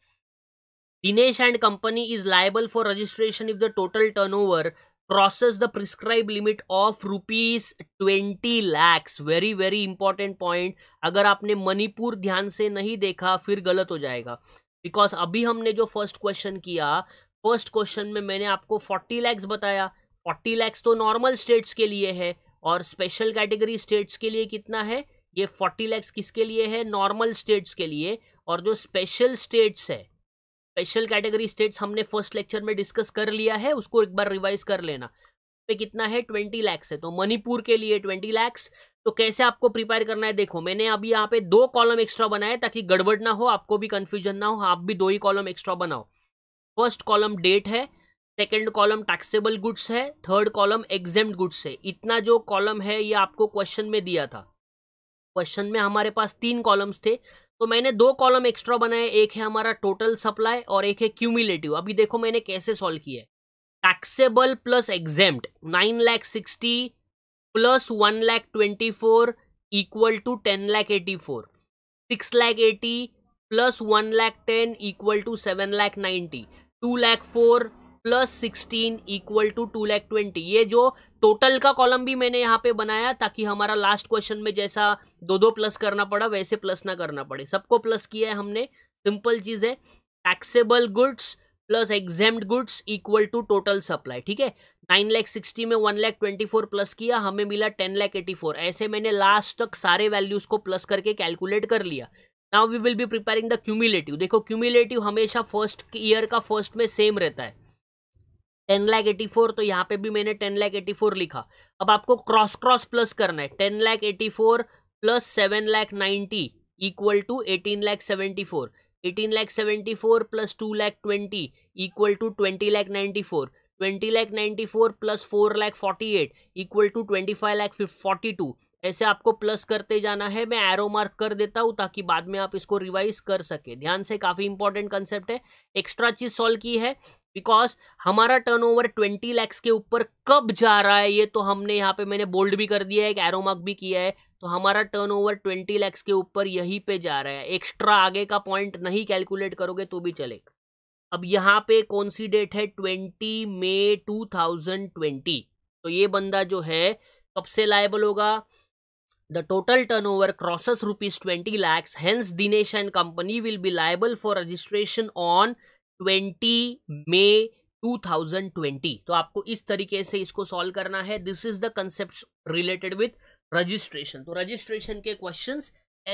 and company is liable for registration if the total turn turnover crosses the prescribe limit of rupees twenty lakhs very very important point अगर आपने मणिपुर ध्यान से नहीं देखा फिर गलत हो जाएगा बिकॉज अभी हमने जो फर्स्ट क्वेश्चन किया फर्स्ट क्वेश्चन में मैंने आपको फोर्टी लैक्स बताया फोर्टी लैक्स तो नॉर्मल स्टेट्स के लिए है और स्पेशल कैटेगरी स्टेट्स के लिए कितना है ये फोर्टी लैक्स किसके लिए है नॉर्मल स्टेट्स के लिए और जो स्पेशल स्टेट्स है स्पेशल कैटेगरी स्टेट्स हमने फर्स्ट लेक्चर में डिस्कस कर लिया है उसको एक बार रिवाइज कर लेना पे कितना है ट्वेंटी लैक्स है तो मणिपुर के लिए ट्वेंटी लैक्स तो कैसे आपको प्रिपेयर करना है देखो मैंने अभी यहाँ पे दो कॉलम एक्स्ट्रा बनाए ताकि गड़बड़ ना हो आपको भी कन्फ्यूजन ना हो आप भी दो ही कॉलम एक्स्ट्रा बनाओ फर्स्ट कॉलम डेट है सेकेंड कॉलम टैक्सेबल गुड्स है थर्ड कॉलम एग्जेम्ड गुड्स है इतना जो कॉलम है ये आपको क्वेश्चन में दिया था क्वेश्चन में हमारे पास तीन कॉलम्स थे तो मैंने दो कॉलम एक्स्ट्रा बनाए एक है हमारा टोटल सप्लाई और एक है क्यूमिलेटिव अभी देखो मैंने कैसे सॉल्व किया taxable plus exempt nine lakh sixty plus one lakh twenty four equal to ten lakh eighty four six lakh eighty plus one lakh ten equal to seven lakh ninety two lakh four plus sixteen equal to two lakh twenty ये जो total का column भी मैंने यहाँ पे बनाया ताकि हमारा लास्ट क्वेश्चन में जैसा दो दो प्लस करना पड़ा वैसे प्लस ना करना पड़े सबको प्लस किया है हमने सिंपल चीज़ है taxable goods plus exempt goods equal to total supply ठीक है नाइन लैख सिक्सटी में one lakh twenty four plus किया हमें मिला टेन लैख एटी फोर ऐसे मैंने लास्ट तक सारे वैल्यूज को प्लस करके कैलकुलेट कर लिया now we will be preparing the cumulative देखो क्यूमुलेटिव हमेशा फर्स्ट ईयर का फर्स्ट में सेम रहता है टेन लैख एटी फोर तो यहाँ पे भी मैंने टेन लैख एटी फोर लिखा अब आपको क्रॉस क्रॉस प्लस करना है ten lakh eighty four plus seven lakh ninety equal to eighteen lakh seventy four eighteen lakh seventy four plus two lakh twenty equal to twenty lakh ninety four twenty lakh ninety four plus four lakh forty eight equal to twenty five lakh forty two ऐसे आपको plus करते जाना है मैं arrow mark कर देता हूँ ताकि बाद में आप इसको रिवाइज कर सके ध्यान से काफ़ी इंपॉर्टेंट कंसेप्ट है एक्स्ट्रा चीज़ सॉल्व की है बिकॉज हमारा टर्न ओवर ट्वेंटी लैक्स के ऊपर कब जा रहा है ये तो हमने यहाँ पे मैंने बोल्ड भी कर दिया है एक एरोमार्क भी किया है तो हमारा टर्न ओवर ट्वेंटी लैक्स के ऊपर यहीं पे जा रहा है एक्स्ट्रा आगे का पॉइंट नहीं कैलकुलेट करोगे तो भी चलेगा अब यहाँ पे कौन सी डेट है twenty May two thousand twenty तो ये बंदा जो है कब से लाइबल होगा the total turn over crosses rupees twenty lakhs hence Dinesh and company will be liable for registration on twenty May 2020 तो आपको इस तरीके से इसको सॉल्व करना है this is the concept related with registration तो रजिस्ट्रेशन के क्वेश्चन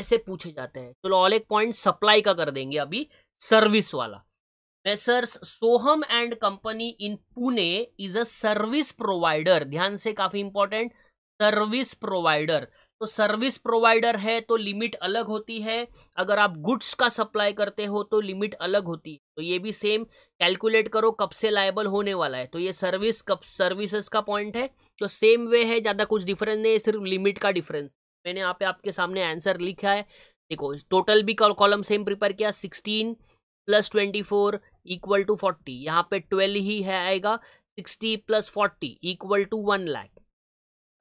ऐसे पूछे जाते हैं चलो तो ऑल एक पॉइंट सप्लाई का कर देंगे अभी सर्विस वाला messrs Soham and company in Pune is a service provider ध्यान से काफी इंपॉर्टेंट सर्विस प्रोवाइडर तो सर्विस प्रोवाइडर है तो लिमिट अलग होती है अगर आप गुड्स का सप्लाई करते हो तो लिमिट अलग होती है तो ये भी सेम कैलकुलेट करो कब से लाइबल होने वाला है तो ये सर्विस कब सर्विसेज का पॉइंट है तो सेम वे है ज़्यादा कुछ डिफरेंस नहीं है सिर्फ लिमिट का डिफरेंस मैंने यहाँ पे आपके सामने आंसर लिखा है देखो टोटल भी कॉलम सेम प्रिपेयर किया sixteen plus twenty four equal to forty यहाँ पे ट्वेल्व ही है आएगा sixty plus forty equal to one lakh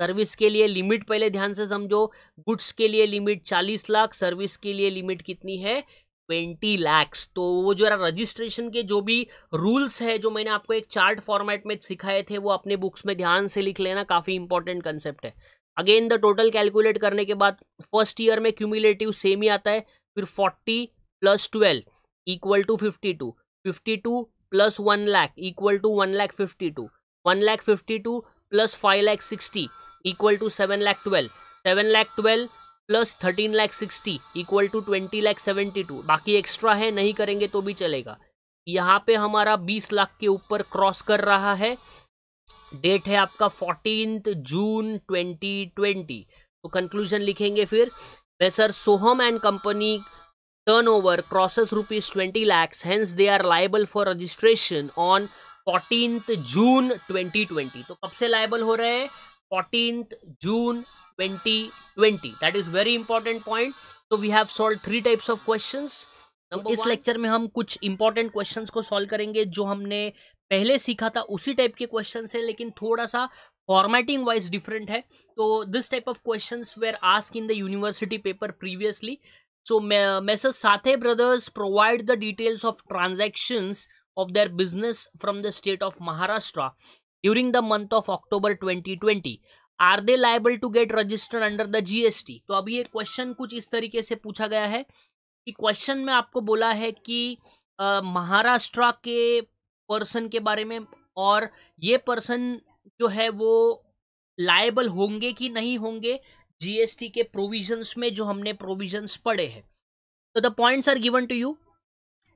service के लिए लिमिट पहले ध्यान से समझो गुड्स के लिए लिमिट चालीस लाख सर्विस के लिए लिमिट कितनी है ट्वेंटी लैक्स तो वो जो है रजिस्ट्रेशन के जो भी रूल्स है जो मैंने आपको एक चार्ट फॉर्मेट में सिखाए थे वो अपने बुक्स में ध्यान से लिख लेना काफ़ी इंपॉर्टेंट कंसेप्ट है अगेन द टोटल कैलकुलेट करने के बाद फर्स्ट ईयर में क्यूमुलेटिव सेम ही आता है फिर forty plus twelve equal to fifty two fifty two plus one lakh equal to one lakh fifty two one lakh fifty two plus five lakh sixty equal to seven lakh twelve seven lakh twelve plus thirteen lakh sixty equal to twenty lakh seventy two बाकी extra है नहीं करेंगे तो भी चलेगा यहाँ पे हमारा बीस लाख के ऊपर क्रॉस कर रहा है डेट है आपका फोर्टीन जून ट्वेंटी ट्वेंटी तो कंक्लूजन लिखेंगे फिर messrs Soham and company over crosses rupees twenty lakhs hence they are liable for registration on fourteen June 2020 तो कब से लाइबल हो रहे हैं fourteen June 2020 that is very important point तो we have solve three types of questions इस lecture में हम कुछ इंपॉर्टेंट क्वेश्चंस को सॉल्व करेंगे जो हमने पहले सीखा था उसी टाइप के क्वेश्चन है लेकिन थोड़ा सा फॉर्मेटिंग वाइज डिफरेंट है तो this type of question were ask in the university paper previously so messrs Sathe brothers provide the details of transactions of their business from the state of Maharashtra during the month of October 2020. Are they liable to get registered under the GST तो अभी ये question कुछ इस तरीके से पूछा गया है कि क्वेश्चन में आपको बोला है कि महाराष्ट्र के पर्सन के बारे में और ये पर्सन जो है वो लाइबल होंगे कि नहीं होंगे जीएसटी के प्रोविजंस में जो हमने प्रोविजंस पढ़े हैं तो the points are given to you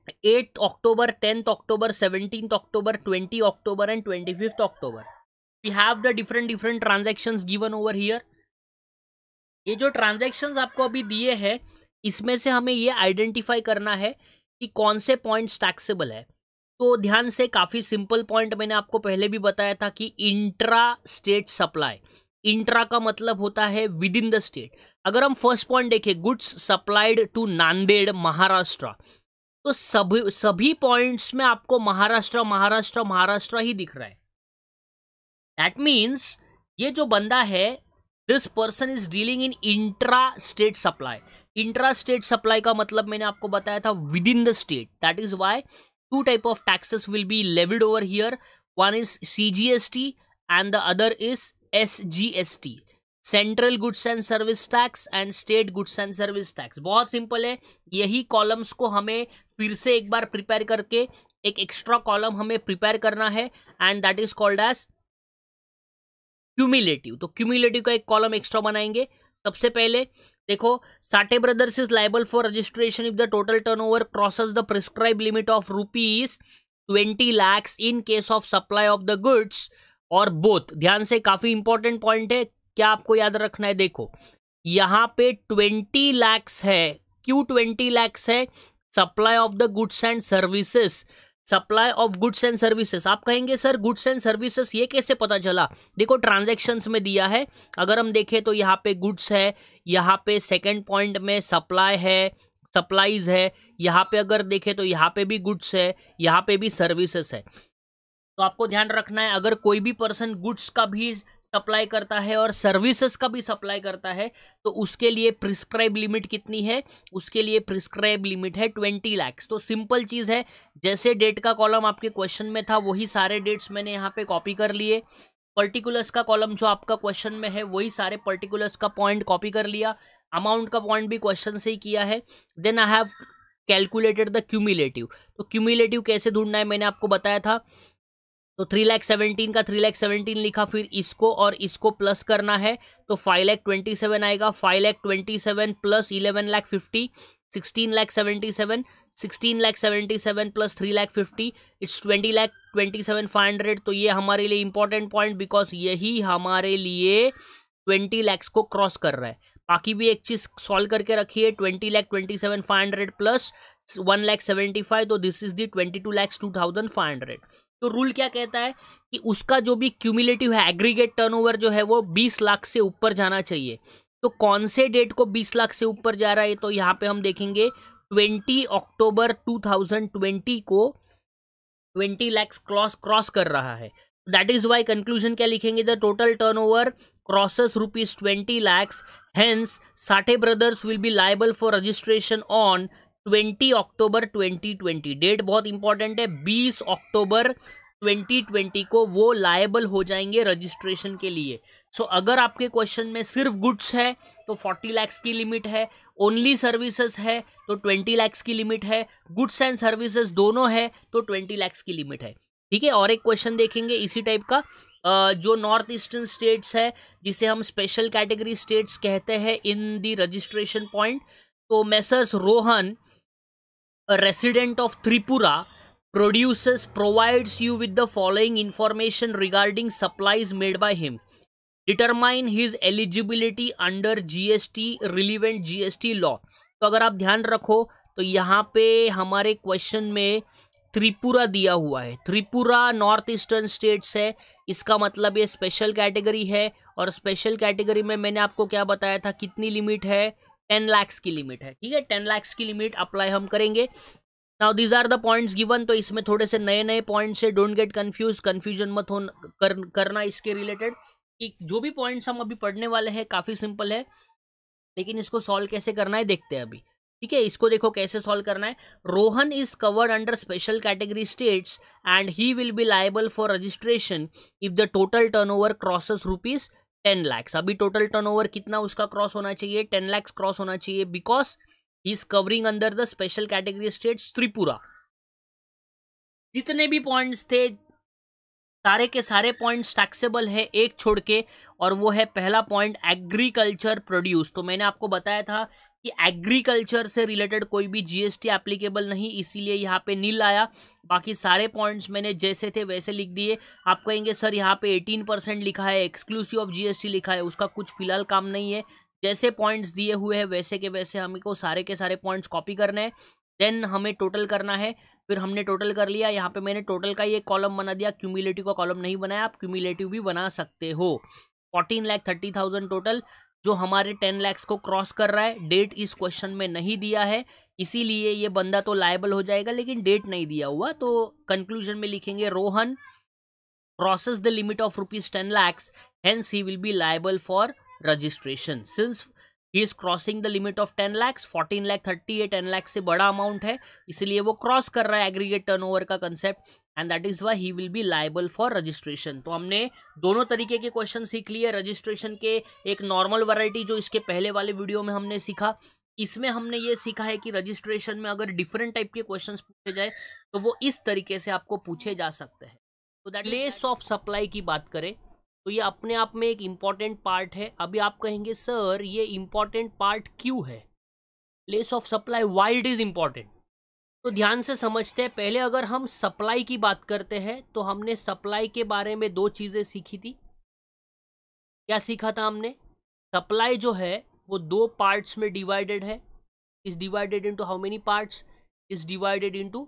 eighth October tenth October seventeen October twenty October and twenty fifth October we have the different different transaction given over here ये जो ट्रांजेक्शन आपको अभी दिए हैं इसमें से हमें ये आइडेंटिफाई करना है कि कौन से पॉइंट्स टैक्सेबल है तो ध्यान से काफ़ी सिंपल पॉइंट मैंने आपको पहले भी बताया था कि इंट्रा स्टेट सप्लाई इंट्रा का मतलब होता है विद इन द स्टेट अगर हम फर्स्ट पॉइंट देखें goods supplied to Nanded Maharashtra तो सभी सभी पॉइंट्स में आपको महाराष्ट्र महाराष्ट्र महाराष्ट्र ही दिख रहा है दैट मीन्स ये जो बंदा है this person is dealing in intra state supply intra state supply का मतलब मैंने आपको बताया था within the state that is why two type of taxes will be levied over here one is C G S T and the other is S G S T central goods and service tax and state goods and service tax बहुत simple है यही columns को हमें फिर से एक बार prepare करके एक एक्स्ट्रा कॉलम हमें प्रिपेयर करना है and that is called as cumulative तो क्यूमिलेटिव का एक कॉलम एक्स्ट्रा बनाएंगे सबसे पहले देखो Sathe brothers is liable for registration if the total over crosses the prescribe limit of rupees twenty lakhs in case of supply of the goods और both ध्यान से काफी इंपॉर्टेंट पॉइंट है क्या आपको याद रखना है देखो यहाँ पे ट्वेंटी लैक्स है क्यों ट्वेंटी लैक्स है supply of the goods and services supply of goods and services आप कहेंगे सर गुड्स एंड सर्विसेज ये कैसे पता चला देखो ट्रांजेक्शन्स में दिया है अगर हम देखें तो यहाँ पे गुड्स है यहाँ पे सेकेंड पॉइंट में सप्लाई है सप्लाईज है यहाँ पे अगर देखें तो यहाँ पे भी गुड्स है यहाँ पे भी सर्विसेस है तो आपको ध्यान रखना है अगर कोई भी पर्सन गुड्स का भी सप्लाई करता है और सर्विसेज का भी सप्लाई करता है तो उसके लिए प्रिस्क्राइब लिमिट कितनी है उसके लिए प्रिस्क्राइब लिमिट है ट्वेंटी लैक्स तो सिंपल चीज़ है जैसे डेट का कॉलम आपके क्वेश्चन में था वही सारे डेट्स मैंने यहाँ पे कॉपी कर लिए पर्टिकुलर्स का कॉलम जो आपका क्वेश्चन में है वही सारे पर्टिकुलर्स का पॉइंट कॉपी कर लिया अमाउंट का पॉइंट भी क्वेश्चन से ही किया है then I have calculated the cumulative तो क्यूमुलेटिव कैसे ढूंढना है मैंने आपको बताया था तो थ्री लैख सेवनटीन का थ्री लैख सेवनटीन लिखा फिर इसको और इसको प्लस करना है तो फाइव लैख ट्वेंटी सेवन आएगा five lakh twenty seven plus eleven lakh fifty sixteen lakh seventy seven sixteen lakh seventy seven plus three lakh fifty it's twenty lakh twenty seven five hundred तो ये हमारे लिए इंपॉर्टेंट पॉइंट बिकॉज यही हमारे लिए ट्वेंटी लैक्स को क्रॉस कर रहा है बाकी भी एक चीज़ सॉल्व करके रखिए twenty lakh twenty seven five hundred plus one lakh seventy five तो this is the twenty two lakhs two thousand five hundred तो रूल क्या कहता है कि उसका जो भी क्यूमुलेटिव है एग्रीगेट टर्नओवर जो है वो 20 लाख से ऊपर जाना चाहिए तो कौन से डेट को 20 लाख से ऊपर जा रहा है तो यहाँ पे हम देखेंगे 20 अक्टूबर 2020 को 20 लाख क्रॉस क्रॉस कर रहा है दैट इज वाई कंक्लूजन क्या लिखेंगे the total turn over crosses rupees twenty lakhs hence Sathe brothers will be liable for registration on 20 October 2020 date बहुत इंपॉर्टेंट है 20 अक्टूबर 2020 को वो लायबल हो जाएंगे रजिस्ट्रेशन के लिए सो so, अगर आपके क्वेश्चन में सिर्फ गुड्स है तो 40 लैक्स की लिमिट है ओनली सर्विसेज है तो 20 लैक्स की लिमिट है गुड्स एंड सर्विसेज दोनों है तो 20 लैक्स की लिमिट है ठीक है और एक क्वेश्चन देखेंगे इसी टाइप का जो नॉर्थ ईस्टर्न स्टेट्स है जिसे हम स्पेशल कैटेगरी स्टेट्स कहते हैं इन दी रजिस्ट्रेशन पॉइंट तो messrs Rohan resident of Tripura produce provides you with the following information regarding supplies made by him determine his eligibility under G S T relevant G S T law तो अगर आप ध्यान रखो तो यहाँ पे हमारे क्वेश्चन में त्रिपुरा दिया हुआ है त्रिपुरा नॉर्थ ईस्टर्न स्टेट्स है इसका मतलब ये स्पेशल कैटेगरी है और स्पेशल कैटेगरी में मैंने आपको क्या बताया था कितनी लिमिट है टेन लैक्स की लिमिट है ठीक है टेन लैक्स की लिमिट अप्लाई हम करेंगे now these are the points given तो इसमें थोड़े से नए नए पॉइंट्स है डोंट गेट कन्फ्यूज कन्फ्यूजन मत हो कर, करना इसके रिलेटेड कि जो भी पॉइंट्स हम अभी पढ़ने वाले हैं काफ़ी सिंपल है लेकिन इसको सॉल्व कैसे करना है देखते हैं अभी ठीक है इसको देखो कैसे सॉल्व करना है Rohan is covered under special category states and he will be liable for registration if the total turnover crosses rupees ten lakhs अभी टोटल टर्नओवर कितना उसका क्रॉस होना चाहिए टेन लैक्स क्रॉस होना चाहिए because he is covering under the special category state Tripura जितने भी points थे सारे के सारे पॉइंट्स टैक्सेबल है एक छोड़ के और वो है पहला पॉइंट एग्रीकल्चर प्रोड्यूस तो मैंने आपको बताया था कि एग्रीकल्चर से रिलेटेड कोई भी जीएसटी एप्लीकेबल नहीं इसीलिए यहाँ पे नील आया बाकी सारे पॉइंट्स मैंने जैसे थे वैसे लिख दिए आप कहेंगे सर यहाँ पे 18 परसेंट लिखा है एक्सक्लूसिव ऑफ जीएसटी लिखा है उसका कुछ फिलहाल काम नहीं है जैसे पॉइंट्स दिए हुए हैं वैसे के वैसे हमको सारे के सारे पॉइंट्स कॉपी करने हैं देन हमें टोटल करना है फिर हमने टोटल कर लिया यहाँ पे मैंने टोटल का ये कॉलम बना दिया क्यूमिलेटिव का कॉलम नहीं बनाया आप क्यूमिलेटिव भी बना सकते हो fourteen lakh thirty thousand total जो हमारे टेन लैक्स को क्रॉस कर रहा है डेट इस क्वेश्चन में नहीं दिया है इसीलिए ये बंदा तो लाइबल हो जाएगा लेकिन डेट नहीं दिया हुआ तो कंक्लूजन में लिखेंगे Rohan crosses the limit of rupees ten lakhs hence he will be liable for registration since he is crossing the limit of ten lakhs fourteen lakh thirty है टेन लैक्स से बड़ा अमाउंट है इसलिए वो क्रॉस कर रहा है एग्रीगेट टर्नओवर का concept and that is why he will be liable for registration तो हमने दोनों तरीके के क्वेश्चन सीख लिए रजिस्ट्रेशन के एक नॉर्मल वराइटी जो इसके पहले वाले वीडियो में हमने सीखा इसमें हमने ये सीखा है कि रजिस्ट्रेशन में अगर डिफरेंट टाइप के क्वेश्चन पूछे जाए तो वो इस तरीके से आपको पूछे जा सकते हैं तो दैट लेस ऑफ सप्लाई की बात करें तो ये अपने आप में एक इम्पॉर्टेंट पार्ट है अभी आप कहेंगे सर ये इम्पॉर्टेंट पार्ट क्यों है place of supply why it is important तो ध्यान से समझते हैं पहले अगर हम सप्लाई की बात करते हैं तो हमने सप्लाई के बारे में दो चीज़ें सीखी थी क्या सीखा था हमने सप्लाई जो है वो दो पार्ट्स में डिवाइडेड है is divided into how many parts is divided into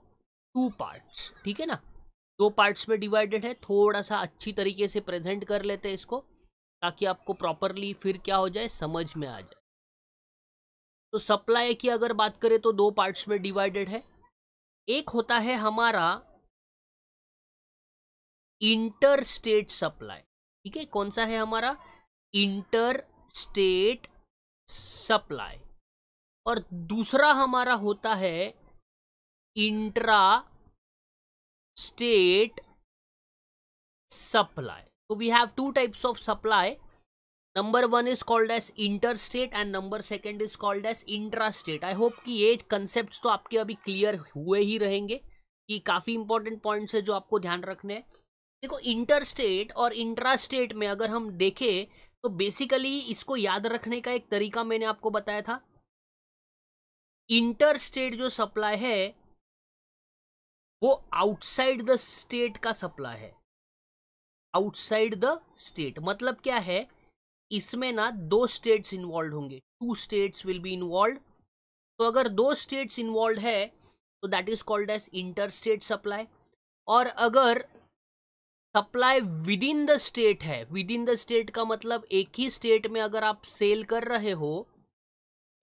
two parts ठीक है ना दो पार्ट्स में डिवाइडेड है थोड़ा सा अच्छी तरीके से प्रेजेंट कर लेते हैं इसको ताकि आपको प्रॉपरली फिर क्या हो जाए समझ में आ जाए तो सप्लाई की अगर बात करें तो दो पार्ट्स में डिवाइडेड है
एक होता है हमारा इंटर स्टेट
सप्लाई ठीक है कौन सा है हमारा इंटर स्टेट सप्लाई और दूसरा हमारा होता है
intra state supply
so we have two types of supply number one is called as interstate and number second is called as intrastate i hope कि ये concepts तो आपके अभी clear हुए ही रहेंगे कि काफ़ी इंपॉर्टेंट पॉइंट्स है जो आपको ध्यान रखने हैं देखो इंटरस्टेट और इंट्रास्टेट में अगर हम देखें तो बेसिकली इसको याद रखने का एक तरीका मैंने आपको बताया था इंटरस्टेट जो सप्लाई है वो आउटसाइड द स्टेट का सप्लाई है आउटसाइड द स्टेट मतलब क्या है इसमें ना दो स्टेट्स इन्वॉल्व होंगे two states will be involve तो अगर दो स्टेट्स इन्वॉल्व है तो that is called as inter state supply और अगर supply within the state है विद इन द स्टेट का मतलब एक ही स्टेट में अगर आप सेल कर रहे हो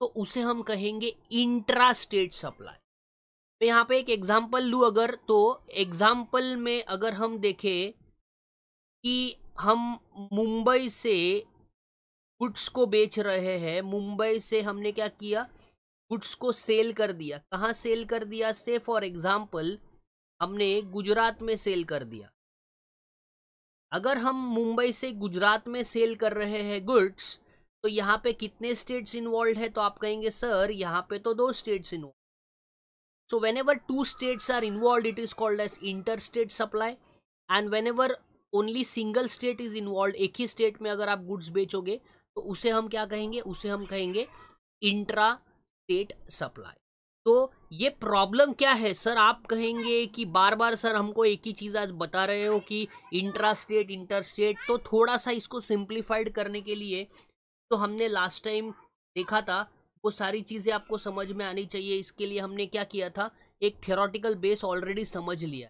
तो उसे हम कहेंगे इंट्रा स्टेट सप्लाई तो यहाँ पे एक एग्जाम्पल लू अगर तो एग्जाम्पल में अगर हम देखें कि हम मुंबई से गुड्स को बेच रहे हैं मुंबई से हमने क्या किया गुड्स को सेल कर दिया कहाँ सेल कर दिया से फॉर एग्जाम्पल हमने गुजरात में सेल कर दिया अगर हम मुंबई से गुजरात में सेल कर रहे हैं गुड्स तो यहाँ पे कितने स्टेट्स इन्वॉल्व है तो आप कहेंगे सर यहाँ पे तो दो states involve so whenever two states are involved it is called as interstate supply and whenever only single state is involved ek hi state mein agar aap goods bechoge to use hum kya kahenge use hum kahenge intra state supply तो ये problem क्या है sir आप कहेंगे कि बार बार sir हमको एक ही चीज़ आज बता रहे हो कि इंट्रा स्टेट इंटर स्टेट तो थोड़ा सा इसको सिंप्लीफाइड करने के लिए तो हमने लास्ट टाइम देखा था वो सारी चीज़ें आपको समझ में आनी चाहिए इसके लिए हमने क्या किया था एक थेरोटिकल बेस ऑलरेडी समझ लिया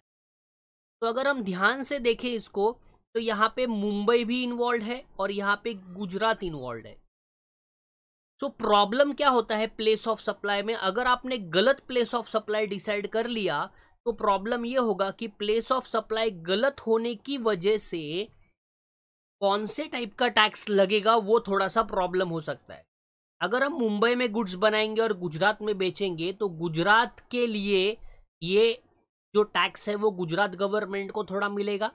तो अगर हम ध्यान से देखें इसको तो यहाँ पे मुंबई भी इन्वॉल्व है और यहाँ पे गुजरात इन्वॉल्व है सो so, प्रॉब्लम क्या होता है प्लेस ऑफ सप्लाई में अगर आपने गलत प्लेस ऑफ सप्लाई डिसाइड कर लिया तो प्रॉब्लम ये होगा कि प्लेस ऑफ सप्लाई गलत होने की वजह से कौन से टाइप का टैक्स लगेगा वो थोड़ा सा प्रॉब्लम हो सकता है अगर हम मुंबई में गुड्स बनाएंगे और गुजरात में बेचेंगे तो गुजरात के लिए ये जो टैक्स है वो गुजरात गवर्नमेंट को थोड़ा मिलेगा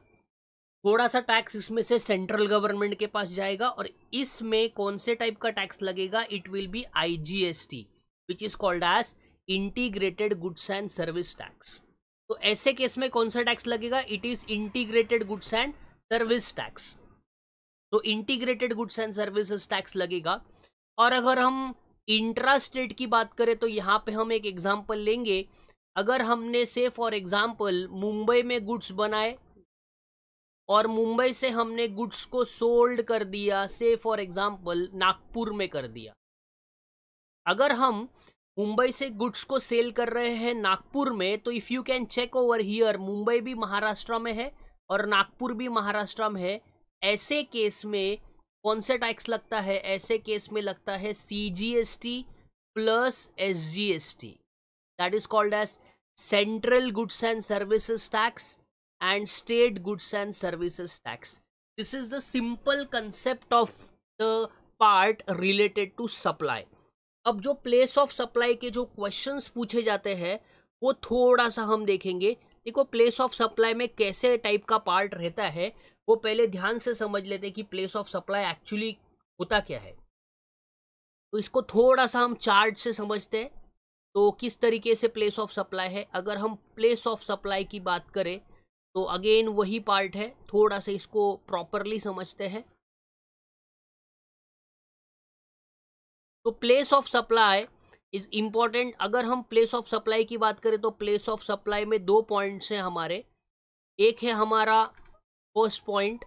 थोड़ा सा टैक्स इसमें से सेंट्रल गवर्नमेंट के पास जाएगा और इसमें कौन से टाइप का टैक्स लगेगा it will be IGST which is called as integrated goods and service tax तो ऐसे केस में कौन सा टैक्स लगेगा it is integrated goods and service tax तो integrated goods and services tax लगेगा और अगर हम इंट्रा स्टेट की बात करें तो यहाँ पे हम एक एग्जाम्पल लेंगे अगर हमने से फॉर एग्जाम्पल मुंबई में गुड्स बनाए और मुंबई से हमने गुड्स को सोल्ड कर दिया से फॉर एग्जाम्पल नागपुर में कर दिया अगर हम मुंबई से गुड्स को सेल कर रहे हैं नागपुर में तो if you can check over here Mumbai भी महाराष्ट्र में है और नागपुर भी महाराष्ट्र में है ऐसे केस में कौन सा टैक्स लगता है ऐसे केस में लगता है C G S T plus S G S T that is called as central goods and services tax and state goods and services tax this is the simple concept of the part related to supply अब जो place of supply के जो questions पूछे जाते हैं वो थोड़ा सा हम देखेंगे देखो प्लेस ऑफ सप्लाई में कैसे टाइप का पार्ट रहता है वो पहले ध्यान से समझ लेते कि प्लेस ऑफ सप्लाई एक्चुअली होता क्या है तो इसको थोड़ा सा हम चार्ट से समझते हैं तो किस तरीके से प्लेस ऑफ सप्लाई है अगर हम प्लेस ऑफ सप्लाई की बात करें तो अगेन वही पार्ट है थोड़ा सा इसको
प्रॉपरली समझते हैं तो
place of supply is important अगर हम प्लेस ऑफ सप्लाई की बात करें तो प्लेस ऑफ सप्लाई में दो पॉइंट्स हैं हमारे एक है हमारा फर्स्ट पॉइंट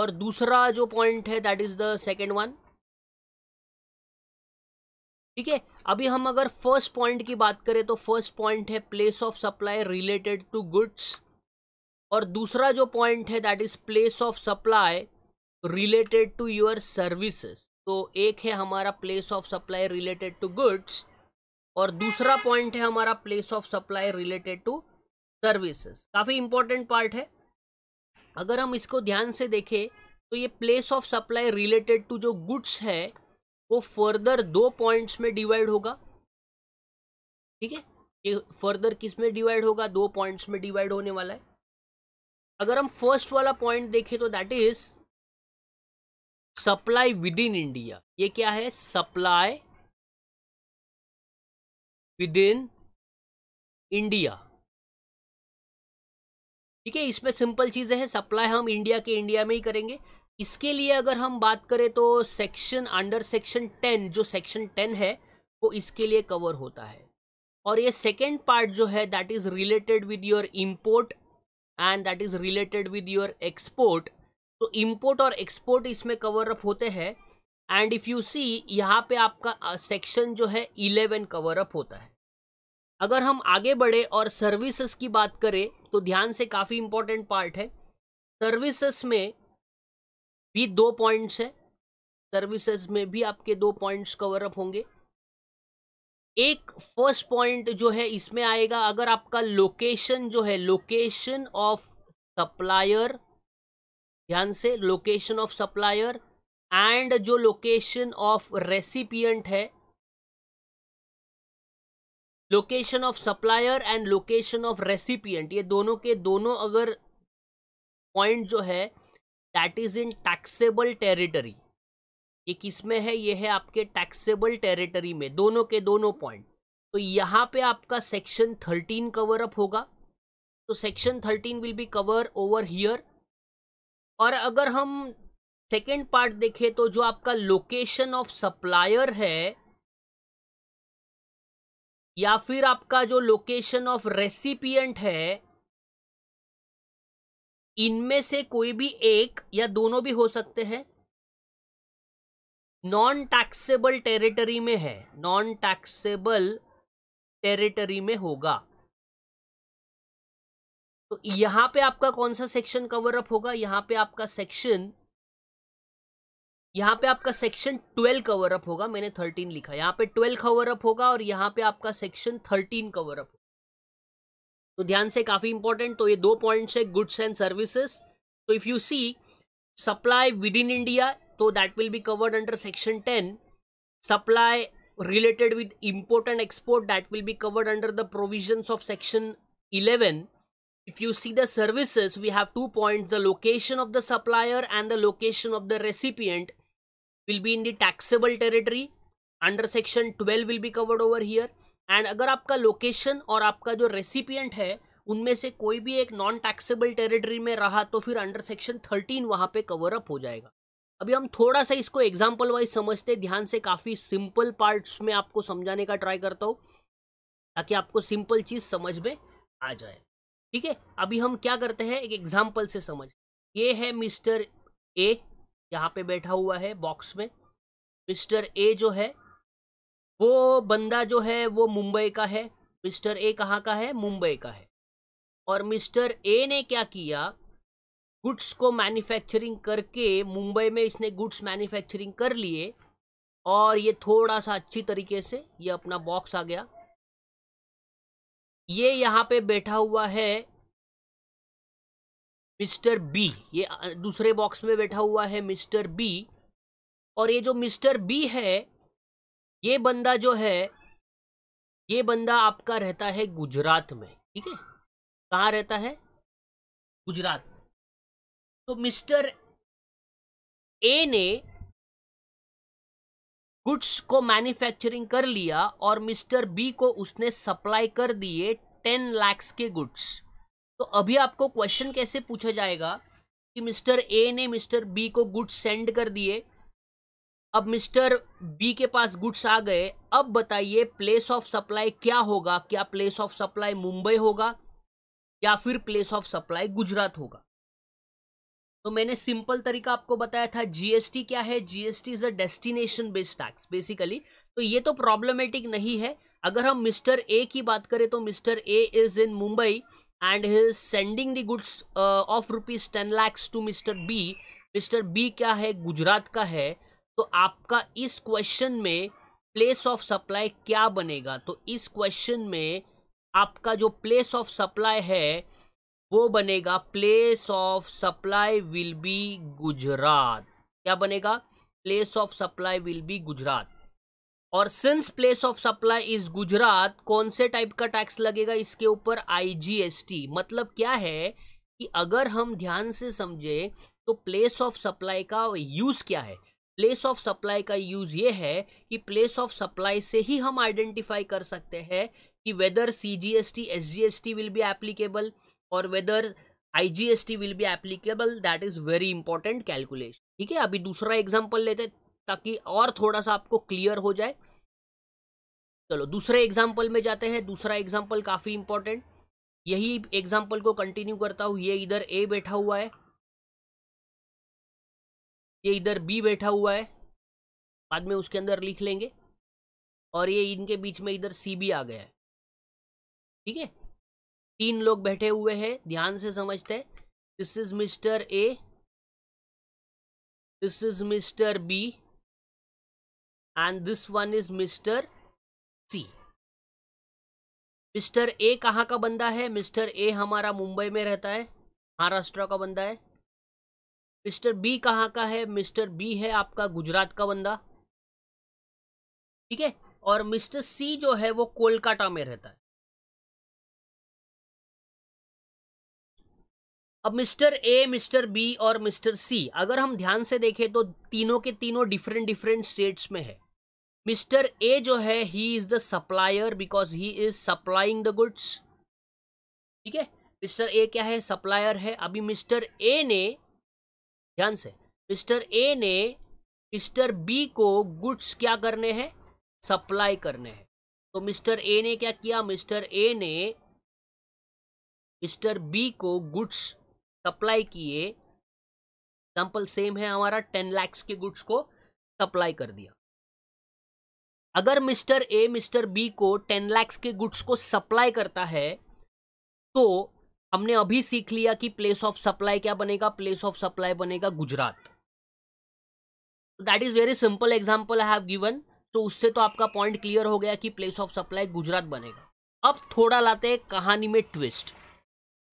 और दूसरा जो पॉइंट है that is the second one ठीक है अभी हम अगर फर्स्ट पॉइंट की बात करें तो फर्स्ट पॉइंट है place of supply related to goods और दूसरा जो पॉइंट है that is place of supply related to your services तो एक है हमारा place of supply related to goods और दूसरा पॉइंट है हमारा place of supply related to services काफ़ी इंपॉर्टेंट पार्ट है अगर हम इसको ध्यान से देखें तो ये place of supply related to जो गुड्स है वो फर्दर दो पॉइंट्स में डिवाइड होगा ठीक है ये फर्दर किस में डिवाइड होगा दो पॉइंट्स में डिवाइड होने वाला है अगर हम फर्स्ट वाला पॉइंट देखें तो that is
supply within India ये क्या है सप्लाई विद इन इंडिया
ठीक है इसमें सिंपल चीज़ें हैं सप्लाई हम इंडिया के इंडिया में ही करेंगे इसके लिए अगर हम बात करें तो सेक्शन अंडर सेक्शन टेन जो सेक्शन टेन है वो इसके लिए कवर होता है और ये सेकेंड पार्ट जो है that is related with your import and that is related with your export तो इम्पोर्ट और एक्सपोर्ट इसमें कवर अप होते हैं एंड इफ़ यू सी यहाँ पे आपका सेक्शन जो है इलेवन कवर अप होता है अगर हम आगे बढ़े और सर्विसेज की बात करें तो ध्यान से काफ़ी इंपॉर्टेंट पार्ट है सर्विसेज में भी दो पॉइंट्स है सर्विसेज में भी आपके दो पॉइंट्स कवर अप होंगे एक फर्स्ट पॉइंट जो है इसमें आएगा अगर आपका लोकेशन जो है लोकेशन ऑफ सप्लायर ध्यान से लोकेशन ऑफ सप्लायर एंड जो
लोकेशन
ऑफ रेसिपियंट है location of supplier and location of recipient ये दोनों के दोनों अगर पॉइंट जो है that is in taxable territory ये किस में है ये है आपके टैक्सेबल टेरिटरी में दोनों के दोनों पॉइंट तो यहाँ पे आपका सेक्शन थर्टीन कवर अप होगा तो section thirteen will be cover over here और अगर हम सेकेंड पार्ट देखें तो जो आपका
लोकेशन ऑफ सप्लायर है या फिर आपका जो लोकेशन ऑफ रेसिपियंट है
इनमें से कोई भी एक या दोनों भी हो सकते हैं नॉन टैक्सेबल टेरिटरी में है नॉन टैक्सेबल टेरिटरी में होगा तो यहां पे आपका कौन सा सेक्शन कवर अप होगा यहां पे आपका सेक्शन यहाँ पे आपका सेक्शन ट्वेल्व कवर अप होगा मैंने थर्टीन लिखा यहाँ पे ट्वेल्व कवर अप होगा और यहाँ पे आपका सेक्शन थर्टीन कवर अप तो ध्यान से काफी इंपॉर्टेंट तो ये दो पॉइंट है गुड्स एंड सर्विसेस तो if you see supply within India तो that will be covered under section ten supply related with import and export that will be covered under the provision of section eleven if you see the services we have two points the location of the supplier and the location of the recipient will be in the taxable territory under section 12 will be covered over here and अगर आपका location और आपका जो recipient है उनमें से कोई भी एक नॉन टैक्सेबल territory में रहा तो फिर अंडर सेक्शन थर्टीन वहाँ पर कवर अप हो जाएगा अभी हम थोड़ा सा इसको एग्जाम्पल वाइज समझते ध्यान से काफ़ी सिंपल पार्ट्स में आपको समझाने का ट्राई करता हूँ ताकि आपको सिंपल चीज़ समझ में आ जाए ठीक है अभी हम क्या करते हैं एक एग्जाम्पल से समझ ये है मिस्टर ए यहाँ पे बैठा हुआ है बॉक्स में मिस्टर ए जो है वो बंदा जो है वो मुंबई का है मिस्टर ए कहाँ का है मुंबई का है और मिस्टर ए ने क्या किया गुड्स को मैन्युफैक्चरिंग करके मुंबई में इसने गुड्स मैन्युफैक्चरिंग कर लिए और ये थोड़ा सा अच्छी तरीके से ये अपना बॉक्स आ गया
ये यहाँ पे बैठा हुआ है
मिस्टर बी ये दूसरे बॉक्स में बैठा हुआ है मिस्टर बी और ये जो मिस्टर बी है ये बंदा जो है ये बंदा आपका रहता है गुजरात में ठीक है कहाँ रहता है गुजरात
तो मिस्टर ए ने
गुड्स को मैन्युफैक्चरिंग कर लिया और मिस्टर बी को उसने सप्लाई कर दिए टेन लैक्स के गुड्स तो अभी आपको क्वेश्चन कैसे पूछा जाएगा कि मिस्टर ए ने मिस्टर बी को गुड्स सेंड कर दिए अब मिस्टर बी के पास गुड्स आ गए अब बताइए प्लेस ऑफ सप्लाई क्या होगा क्या प्लेस ऑफ सप्लाई मुंबई होगा या फिर प्लेस ऑफ सप्लाई गुजरात होगा तो मैंने सिंपल तरीका आपको बताया था जीएसटी क्या है GST is a destination based tax basically तो ये तो प्रॉब्लमेटिक नहीं है अगर हम मिस्टर ए की बात करें तो mister A is in Mumbai and he is sending the goods of rupees ten lakhs to mister B mister B क्या है गुजरात का है तो आपका इस क्वेश्चन में प्लेस ऑफ सप्लाई क्या बनेगा तो इस क्वेश्चन में आपका जो प्लेस ऑफ सप्लाई है वो बनेगा place of supply will be Gujarat क्या बनेगा place of supply will be Gujarat और since place of supply is Gujarat कौन से टाइप का टैक्स लगेगा इसके ऊपर आईजीएसटी मतलब क्या है कि अगर हम ध्यान से समझे तो प्लेस ऑफ सप्लाई का यूज क्या है प्लेस ऑफ सप्लाई का यूज ये है कि प्लेस ऑफ सप्लाई से ही हम आइडेंटिफाई कर सकते हैं कि whether C G S T S G S T will be applicable और whether I G S T will be applicable that is very important calculation ठीक है अभी दूसरा एग्जाम्पल लेते हैं ताकि और थोड़ा सा आपको क्लियर हो जाए चलो दूसरे एग्जाम्पल में जाते हैं दूसरा एग्जाम्पल काफ़ी इंपॉर्टेंट यही एग्जाम्पल को कंटिन्यू करता हूं ये इधर ए बैठा हुआ
है ये इधर बी बैठा हुआ है
बाद में उसके अंदर लिख लेंगे और ये इनके बीच में इधर सी भी आ गया है ठीक है तीन लोग बैठे हुए हैं ध्यान से समझते हैं this is
mister A this is mister B
and this one is mister C mister A कहाँ का बंदा है मिस्टर ए हमारा मुंबई में रहता है महाराष्ट्र का बंदा है मिस्टर बी कहाँ का है मिस्टर बी है आपका गुजरात का बंदा ठीक है और मिस्टर सी जो है वो कोलकाता में रहता है
अब मिस्टर ए
मिस्टर बी और मिस्टर सी अगर हम ध्यान से देखें तो तीनों के तीनों डिफरेंट डिफरेंट स्टेट्स में है मिस्टर ए जो है he is the supplier because he is supplying the goods ठीक है मिस्टर ए क्या है सप्लायर है अभी मिस्टर ए ने ध्यान से मिस्टर ए ने मिस्टर बी को गुड्स क्या करने हैं सप्लाई करने हैं तो मिस्टर ए ने क्या किया मिस्टर ए ने मिस्टर बी को गुड्स सप्लाई किए एग्जाम्पल सेम है हमारा टेन लैक्स के गुड्स को सप्लाई कर दिया अगर मिस्टर ए मिस्टर बी को टेन लैक्स के गुड्स को सप्लाई करता है तो हमने अभी सीख लिया कि प्लेस ऑफ सप्लाई क्या बनेगा प्लेस ऑफ सप्लाई बनेगा Gujarat that is very simple example I have given तो उससे तो आपका पॉइंट क्लियर हो गया कि प्लेस ऑफ सप्लाई गुजरात बनेगा अब थोड़ा लाते हैं कहानी में ट्विस्ट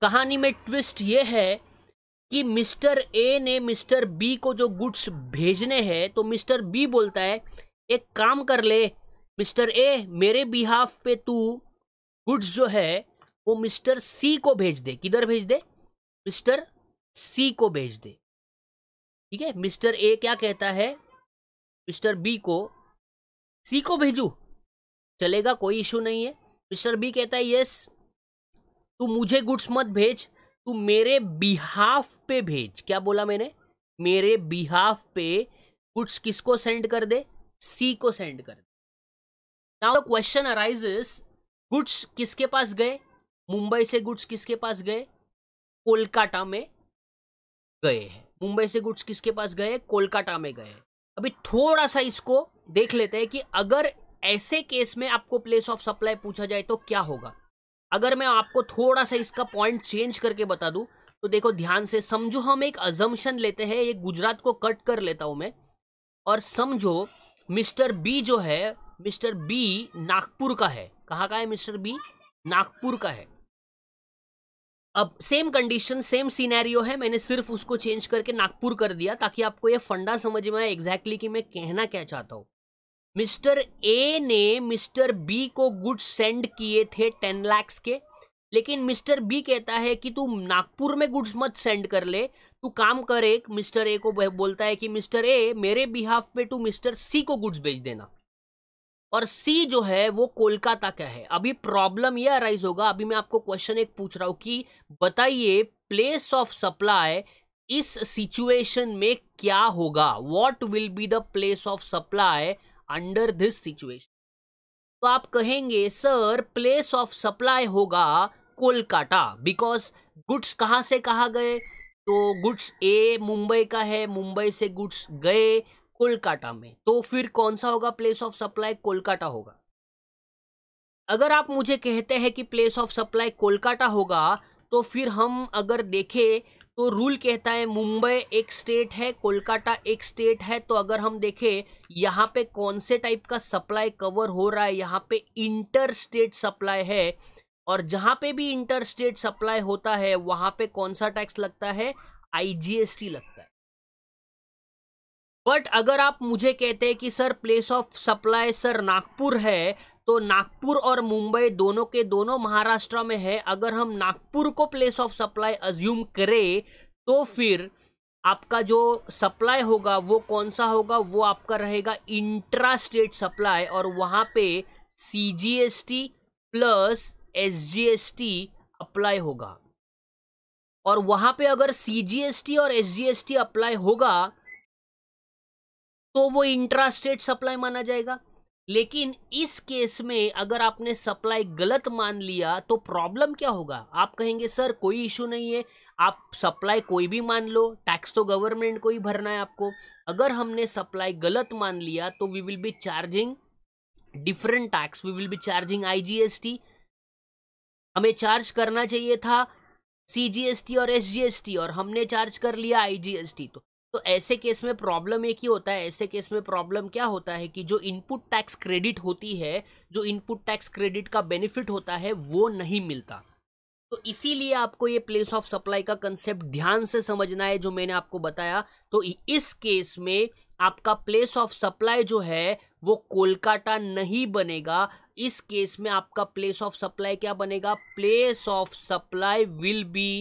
कहानी में ट्विस्ट ये है कि मिस्टर ए ने मिस्टर बी को जो गुड्स भेजने हैं तो मिस्टर बी बोलता है एक काम कर ले मिस्टर ए मेरे बिहाफ पे तू गुड्स जो है वो मिस्टर सी को भेज दे किधर भेज दे मिस्टर सी को भेज दे ठीक है मिस्टर ए क्या कहता है मिस्टर बी को सी को भेजू चलेगा कोई इशू नहीं है मिस्टर बी कहता है यस तू मुझे गुड्स मत भेज तू मेरे बिहाफ पे भेज क्या बोला मैंने मेरे बिहाफ पे गुड्स किसको सेंड कर दे सी को सेंड कर दे नाउ क्वेश्चन अराइज गुड्स किसके पास गए मुंबई से गुड्स किसके पास गए कोलकाता में गए हैं मुंबई से गुड्स किसके पास गए कोलकाता में गए अभी थोड़ा सा इसको देख लेते हैं कि अगर ऐसे केस में आपको प्लेस ऑफ सप्लाई पूछा जाए तो क्या होगा अगर मैं आपको थोड़ा सा इसका पॉइंट चेंज करके बता दूं तो देखो ध्यान से समझो हम एक अजम्पन लेते हैं ये गुजरात को कट कर लेता हूं मैं और समझो मिस्टर बी जो है मिस्टर बी नागपुर का है कहाँ का है मिस्टर बी नागपुर का है अब सेम कंडीशन सेम सीनैरियो है मैंने सिर्फ उसको चेंज करके नागपुर कर दिया ताकि आपको ये फंडा समझ में आए एग्जैक्टली कि मैं कहना क्या चाहता हूँ मिस्टर ए ने मिस्टर बी को गुड्स सेंड किए थे टेन लैक्स के लेकिन मिस्टर बी कहता है कि तू नागपुर में गुड्स मत सेंड कर ले तू काम कर एक मिस्टर ए को बोलता है कि मिस्टर ए मेरे बिहाफ पे तू मिस्टर सी को गुड्स भेज देना और सी जो है वो कोलकाता का है अभी प्रॉब्लम ये अराइज होगा अभी मैं आपको क्वेश्चन एक पूछ रहा हूँ कि बताइए प्लेस ऑफ सप्लाई इस सिचुएशन में क्या होगा what will be the place of supply under this situation तो आप कहेंगे सर प्लेस ऑफ सप्लाई होगा कोलकाता बिकॉज गुड्स कहाँ से कहाँ गए तो गुड्स ए मुंबई का है मुंबई से गुड्स गए कोलकाता में तो फिर कौन सा होगा प्लेस ऑफ सप्लाई कोलकाता होगा अगर आप मुझे कहते हैं कि प्लेस ऑफ सप्लाई कोलकाता होगा तो फिर हम अगर देखें तो रूल कहता है मुंबई एक स्टेट है कोलकाता एक स्टेट है तो अगर हम देखें यहाँ पे कौन से टाइप का सप्लाई कवर हो रहा है यहाँ पे इंटर स्टेट सप्लाई है और जहाँ पे भी इंटर स्टेट सप्लाई होता है वहाँ पे कौन सा टैक्स लगता है आईजीएसटी लगता है बट अगर आप मुझे कहते हैं कि sir place of supply sir Nagpur है तो नागपुर और मुंबई दोनों के दोनों महाराष्ट्र में है अगर हम नागपुर को प्लेस ऑफ सप्लाई अज्यूम करें तो फिर आपका जो सप्लाई होगा वो कौन सा होगा वो आपका रहेगा इंट्रा स्टेट सप्लाई और वहाँ पे C G S T plus S apply होगा और वहाँ पे अगर सी जी एस टी और एस अप्लाई होगा तो वो इंट्रा स्टेट सप्लाई माना जाएगा लेकिन इस केस में अगर आपने सप्लाई गलत मान लिया तो प्रॉब्लम क्या होगा आप कहेंगे सर कोई इशू नहीं है आप सप्लाई कोई भी मान लो टैक्स तो गवर्नमेंट को ही भरना है आपको अगर हमने सप्लाई गलत मान लिया तो we will be charging different tax we will be charging IGST हमें चार्ज करना चाहिए था सीजीएसटी और एसजीएसटी और हमने चार्ज कर लिया आईजीएसटी तो तो ऐसे केस में प्रॉब्लम एक ही होता है ऐसे केस में प्रॉब्लम क्या होता है कि जो इनपुट टैक्स क्रेडिट होती है जो इनपुट टैक्स क्रेडिट का बेनिफिट होता है वो नहीं मिलता तो इसीलिए आपको ये प्लेस ऑफ सप्लाई का कंसेप्ट ध्यान से समझना है जो मैंने आपको बताया तो इस केस में आपका प्लेस ऑफ सप्लाई जो है वो कोलकाता नहीं बनेगा इस केस में आपका प्लेस ऑफ सप्लाई क्या बनेगा place of supply will be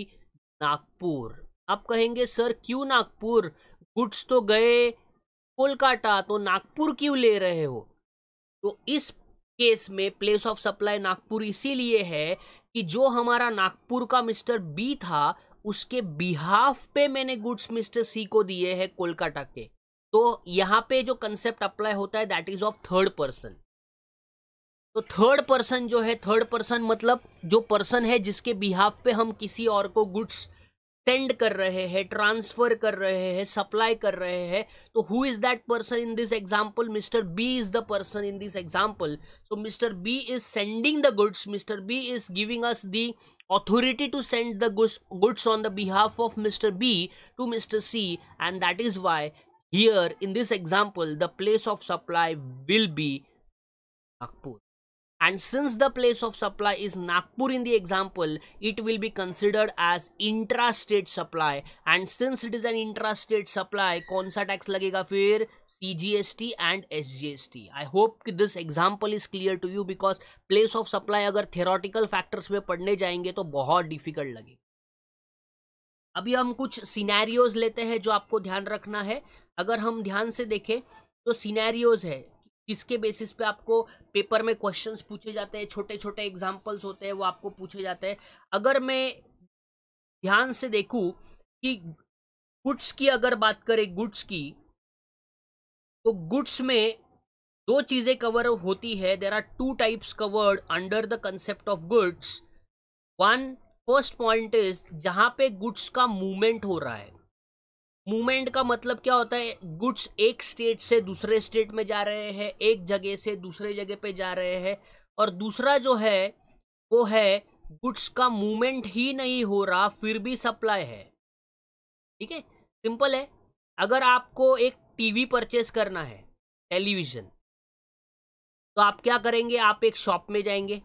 Nagpur आप कहेंगे सर क्यों नागपुर गुड्स तो गए कोलकाता तो नागपुर क्यों ले रहे हो तो इस केस में प्लेस ऑफ सप्लाई नागपुर इसीलिए है कि जो हमारा नागपुर का मिस्टर बी था उसके बिहाफ पे मैंने गुड्स मिस्टर सी को दिए हैं कोलकाता के तो यहाँ पे जो कंसेप्ट अप्लाई होता है that is of third person तो थर्ड पर्सन जो है थर्ड पर्सन मतलब जो पर्सन है जिसके बिहाफ पे हम किसी और को गुड्स सेंड कर रहे हैं ट्रांसफर कर रहे हैं सप्लाई कर रहे हैं तो who is that person in this example mister B is the person in this example so mister B is sending the goods mister B is giving us the authority to send the goods on the behalf of mister B to mister C and that is why here in this example the place of supply will be Nagpur and since the place of supply is Nagpur in the example it will be considered as intrastate supply and since it is an intrastate supply कौन सा tax लगेगा फिर C G S T and S G S T I hope कि this example is clear to you because place of supply अगर theoretical factors में पढ़ने जाएंगे तो बहुत डिफिकल्ट लगेगा अभी हम कुछ सिनेरियोज लेते हैं जो आपको ध्यान रखना है अगर हम ध्यान से देखें तो सिनेरियोज है किसके बेसिस पे आपको पेपर में क्वेश्चंस पूछे जाते हैं छोटे छोटे एग्जाम्पल्स होते हैं वो आपको पूछे जाते हैं अगर मैं ध्यान से देखू कि गुड्स की अगर बात करें गुड्स की तो गुड्स में दो चीज़ें कवर होती है there are two types covered under the concept of goods one first point is जहाँ पे गुड्स का मूवमेंट हो रहा है मूवमेंट का मतलब क्या होता है गुड्स एक स्टेट से दूसरे स्टेट में जा रहे हैं एक जगह से दूसरे जगह पे जा रहे हैं और दूसरा जो है वो है गुड्स का मूवमेंट ही नहीं हो रहा फिर भी सप्लाई है ठीक है सिंपल है अगर आपको एक टीवी परचेस करना है टेलीविज़न तो आप क्या करेंगे आप एक शॉप में जाएंगे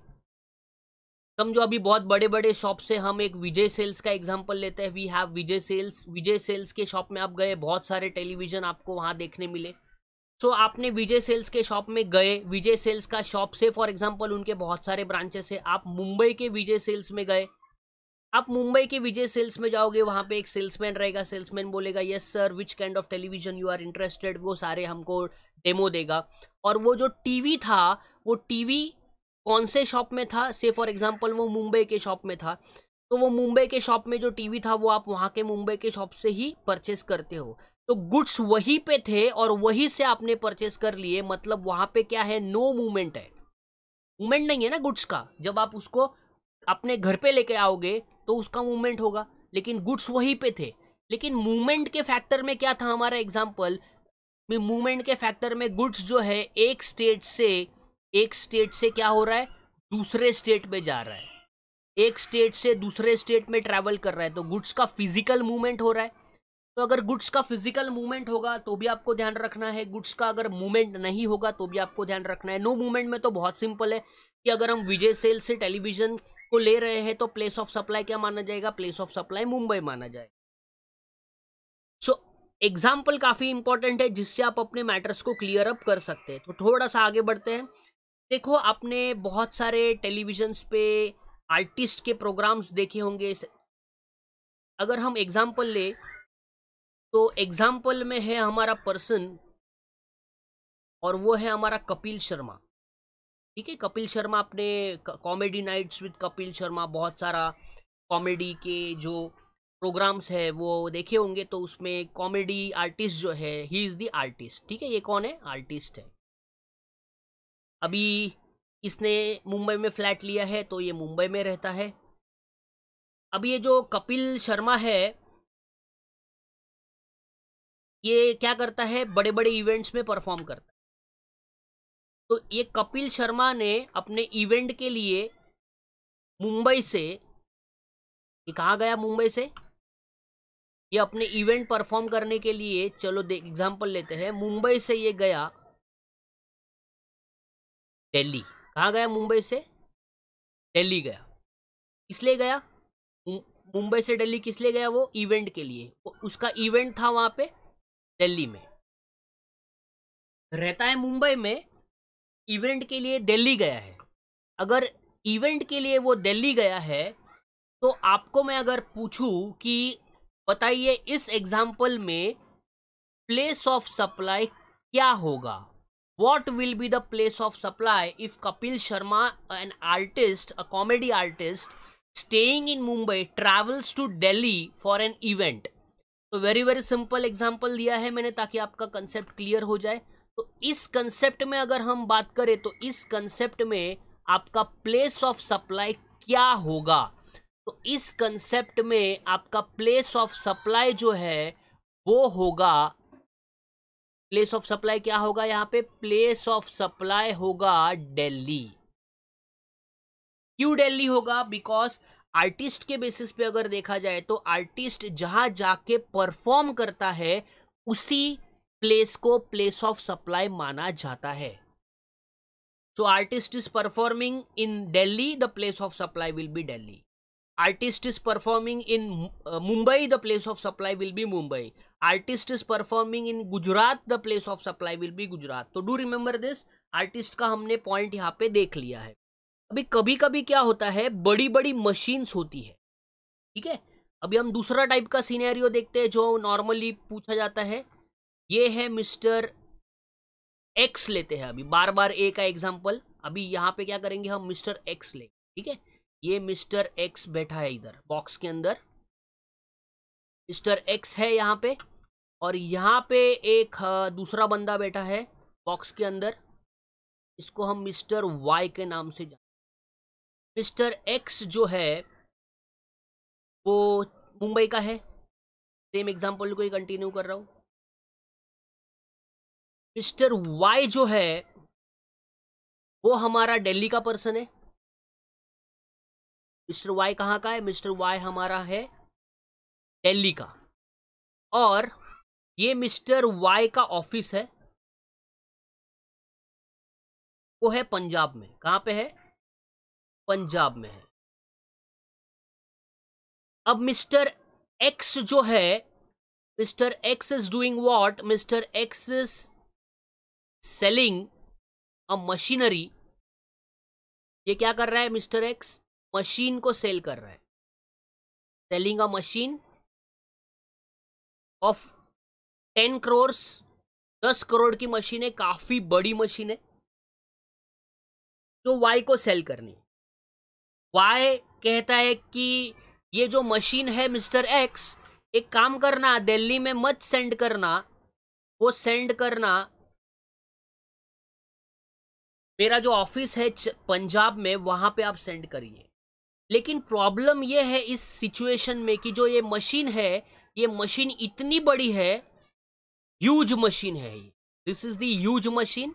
हम जो अभी बहुत बड़े बड़े शॉप से हम एक विजय सेल्स का एग्जांपल लेते हैं we have Vijay Sales Vijay Sales के शॉप में आप गए बहुत सारे टेलीविजन आपको वहाँ देखने मिले सो so, आपने विजय सेल्स के शॉप में गए विजय सेल्स का शॉप से फॉर एग्जाम्पल उनके बहुत सारे ब्रांचेस है आप मुंबई के विजय सेल्स में गए आप मुंबई के विजय सेल्स में जाओगे वहाँ पे एक सेल्समैन रहेगा सेल्समैन बोलेगा yes sir which kind of television you are interested वो सारे हमको डेमो देगा और वो जो टीवी था वो टीवी कौन से शॉप में था से फॉर एग्जांपल वो मुंबई के शॉप में था तो वो मुंबई के शॉप में जो टीवी था वो आप वहाँ के मुंबई के शॉप से ही परचेस करते हो तो गुड्स वहीं पे थे और वहीं से आपने परचेस कर लिए मतलब वहाँ पे क्या है नो मूवमेंट है मूवमेंट नहीं है ना गुड्स का जब आप उसको अपने घर पे लेके आओगे तो उसका मूवमेंट होगा लेकिन गुड्स वहीं पे थे लेकिन मूवमेंट के फैक्टर में क्या था हमारा एग्जाम्पल मूवमेंट के फैक्टर में गुड्स जो है एक स्टेट से एक स्टेट से क्या हो रहा है दूसरे स्टेट में जा रहा है एक स्टेट से दूसरे स्टेट में ट्रैवल कर रहा है तो गुड्स का फिजिकल मूवमेंट हो रहा है तो अगर गुड्स का फिजिकल मूवमेंट होगा तो भी आपको ध्यान रखना है गुड्स का अगर मूवमेंट नहीं होगा तो भी आपको ध्यान रखना है नो मूवमेंट में तो बहुत सिंपल है कि अगर हम विजय सेल से टेलीविजन को ले रहे हैं तो प्लेस ऑफ सप्लाई क्या माना जाएगा प्लेस ऑफ सप्लाई मुंबई माना जाएगा सो एग्जाम्पल काफ़ी इंपॉर्टेंट है जिससे आप अपने मैटर्स को क्लियर अप कर सकते हैं तो थोड़ा सा आगे बढ़ते हैं देखो आपने बहुत सारे टेलीविजन्स पे आर्टिस्ट के प्रोग्राम्स देखे होंगे अगर हम एग्जाम्पल ले
तो एग्जाम्पल में है हमारा पर्सन और
वो है हमारा कपिल शर्मा ठीक है कपिल शर्मा अपने Comedy Nights with Kapil Sharma बहुत सारा कॉमेडी के जो प्रोग्राम्स है वो देखे होंगे तो उसमें कॉमेडी आर्टिस्ट जो है ही इज़ दी आर्टिस्ट ठीक है ये कौन है आर्टिस्ट है अभी इसने मुंबई में फ्लैट लिया है तो ये
मुंबई में रहता है अब ये जो कपिल शर्मा है ये क्या करता है बड़े बड़े इवेंट्स में परफॉर्म करता है तो ये कपिल शर्मा ने अपने इवेंट के लिए
मुंबई से ये कहाँ गया मुंबई से ये अपने इवेंट परफॉर्म करने के लिए चलो एग्जाम्पल लेते हैं मुंबई से ये गया दिल्ली कहाँ गया मुंबई से
दिल्ली गया किस लिए गया मुंबई से दिल्ली किस लिए गया वो इवेंट के लिए उसका इवेंट था वहाँ पे दिल्ली में रहता है मुंबई
में इवेंट के लिए दिल्ली गया है अगर इवेंट के लिए वो दिल्ली गया है तो आपको मैं अगर पूछूं कि बताइए इस एग्जाम्पल में प्लेस ऑफ सप्लाई क्या होगा what will be the place of supply if Kapil Sharma an artist a comedy artist staying in Mumbai travels to Delhi for an event तो वेरी वेरी सिंपल एग्जाम्पल दिया है मैंने ताकि आपका कंसेप्ट क्लियर हो जाए तो इस कंसेप्ट में अगर हम बात करें तो इस कंसेप्ट में आपका प्लेस ऑफ सप्लाई क्या होगा तो इस कंसेप्ट में आपका प्लेस ऑफ सप्लाई जो है वो होगा प्लेस ऑफ सप्लाई क्या होगा यहाँ पे प्लेस ऑफ सप्लाई होगा दिल्ली क्यों दिल्ली होगा बिकॉज आर्टिस्ट के बेसिस पे अगर देखा जाए तो आर्टिस्ट जहां जाके परफॉर्म करता है उसी प्लेस को प्लेस ऑफ सप्लाई माना जाता है so artist is performing in Delhi the place of supply will be Delhi artist is performing in uh, mumbai the place of supply will be mumbai artist is performing in gujarat the place of supply will be gujarat so do remember this artist ka humne point yahan pe dekh liya hai अभी कभी कभी क्या होता है बड़ी बड़ी machines होती है ठीक है अभी हम दूसरा टाइप का सीनेरियो देखते हैं जो नॉर्मली पूछा जाता है ये है मिस्टर एक्स लेते हैं अभी बार बार ए का एग्जाम्पल अभी यहाँ पे क्या करेंगे हम मिस्टर एक्स लेंगे ठीक है ये मिस्टर एक्स बैठा है इधर बॉक्स के अंदर मिस्टर एक्स है यहाँ पे और यहाँ पे एक दूसरा बंदा बैठा है बॉक्स के अंदर इसको हम मिस्टर वाई के नाम से जानते मिस्टर
एक्स जो है वो मुंबई का है सेम एग्जांपल को ही कंटिन्यू कर रहा हूँ मिस्टर वाई जो है वो हमारा दिल्ली का पर्सन है मिस्टर वाई कहाँ का है मिस्टर वाई हमारा है दिल्ली का और ये मिस्टर वाई का ऑफिस है वो है पंजाब में कहाँ पे है पंजाब में है अब मिस्टर एक्स जो है mister X is doing what mister X is selling a machinery ये क्या कर रहा है मिस्टर एक्स मशीन को सेल कर रहा है selling a machine of ten crore दस करोड़ की मशीन है काफी बड़ी
मशीन है जो वाई को सेल करनी वाई कहता है कि ये जो मशीन है मिस्टर एक्स एक काम करना दिल्ली में मत सेंड करना वो सेंड करना मेरा जो ऑफिस है पंजाब में वहां पे आप सेंड करिए लेकिन प्रॉब्लम ये है इस सिचुएशन में कि जो ये मशीन है ये मशीन इतनी बड़ी है ह्यूज मशीन है ये this is the huge machine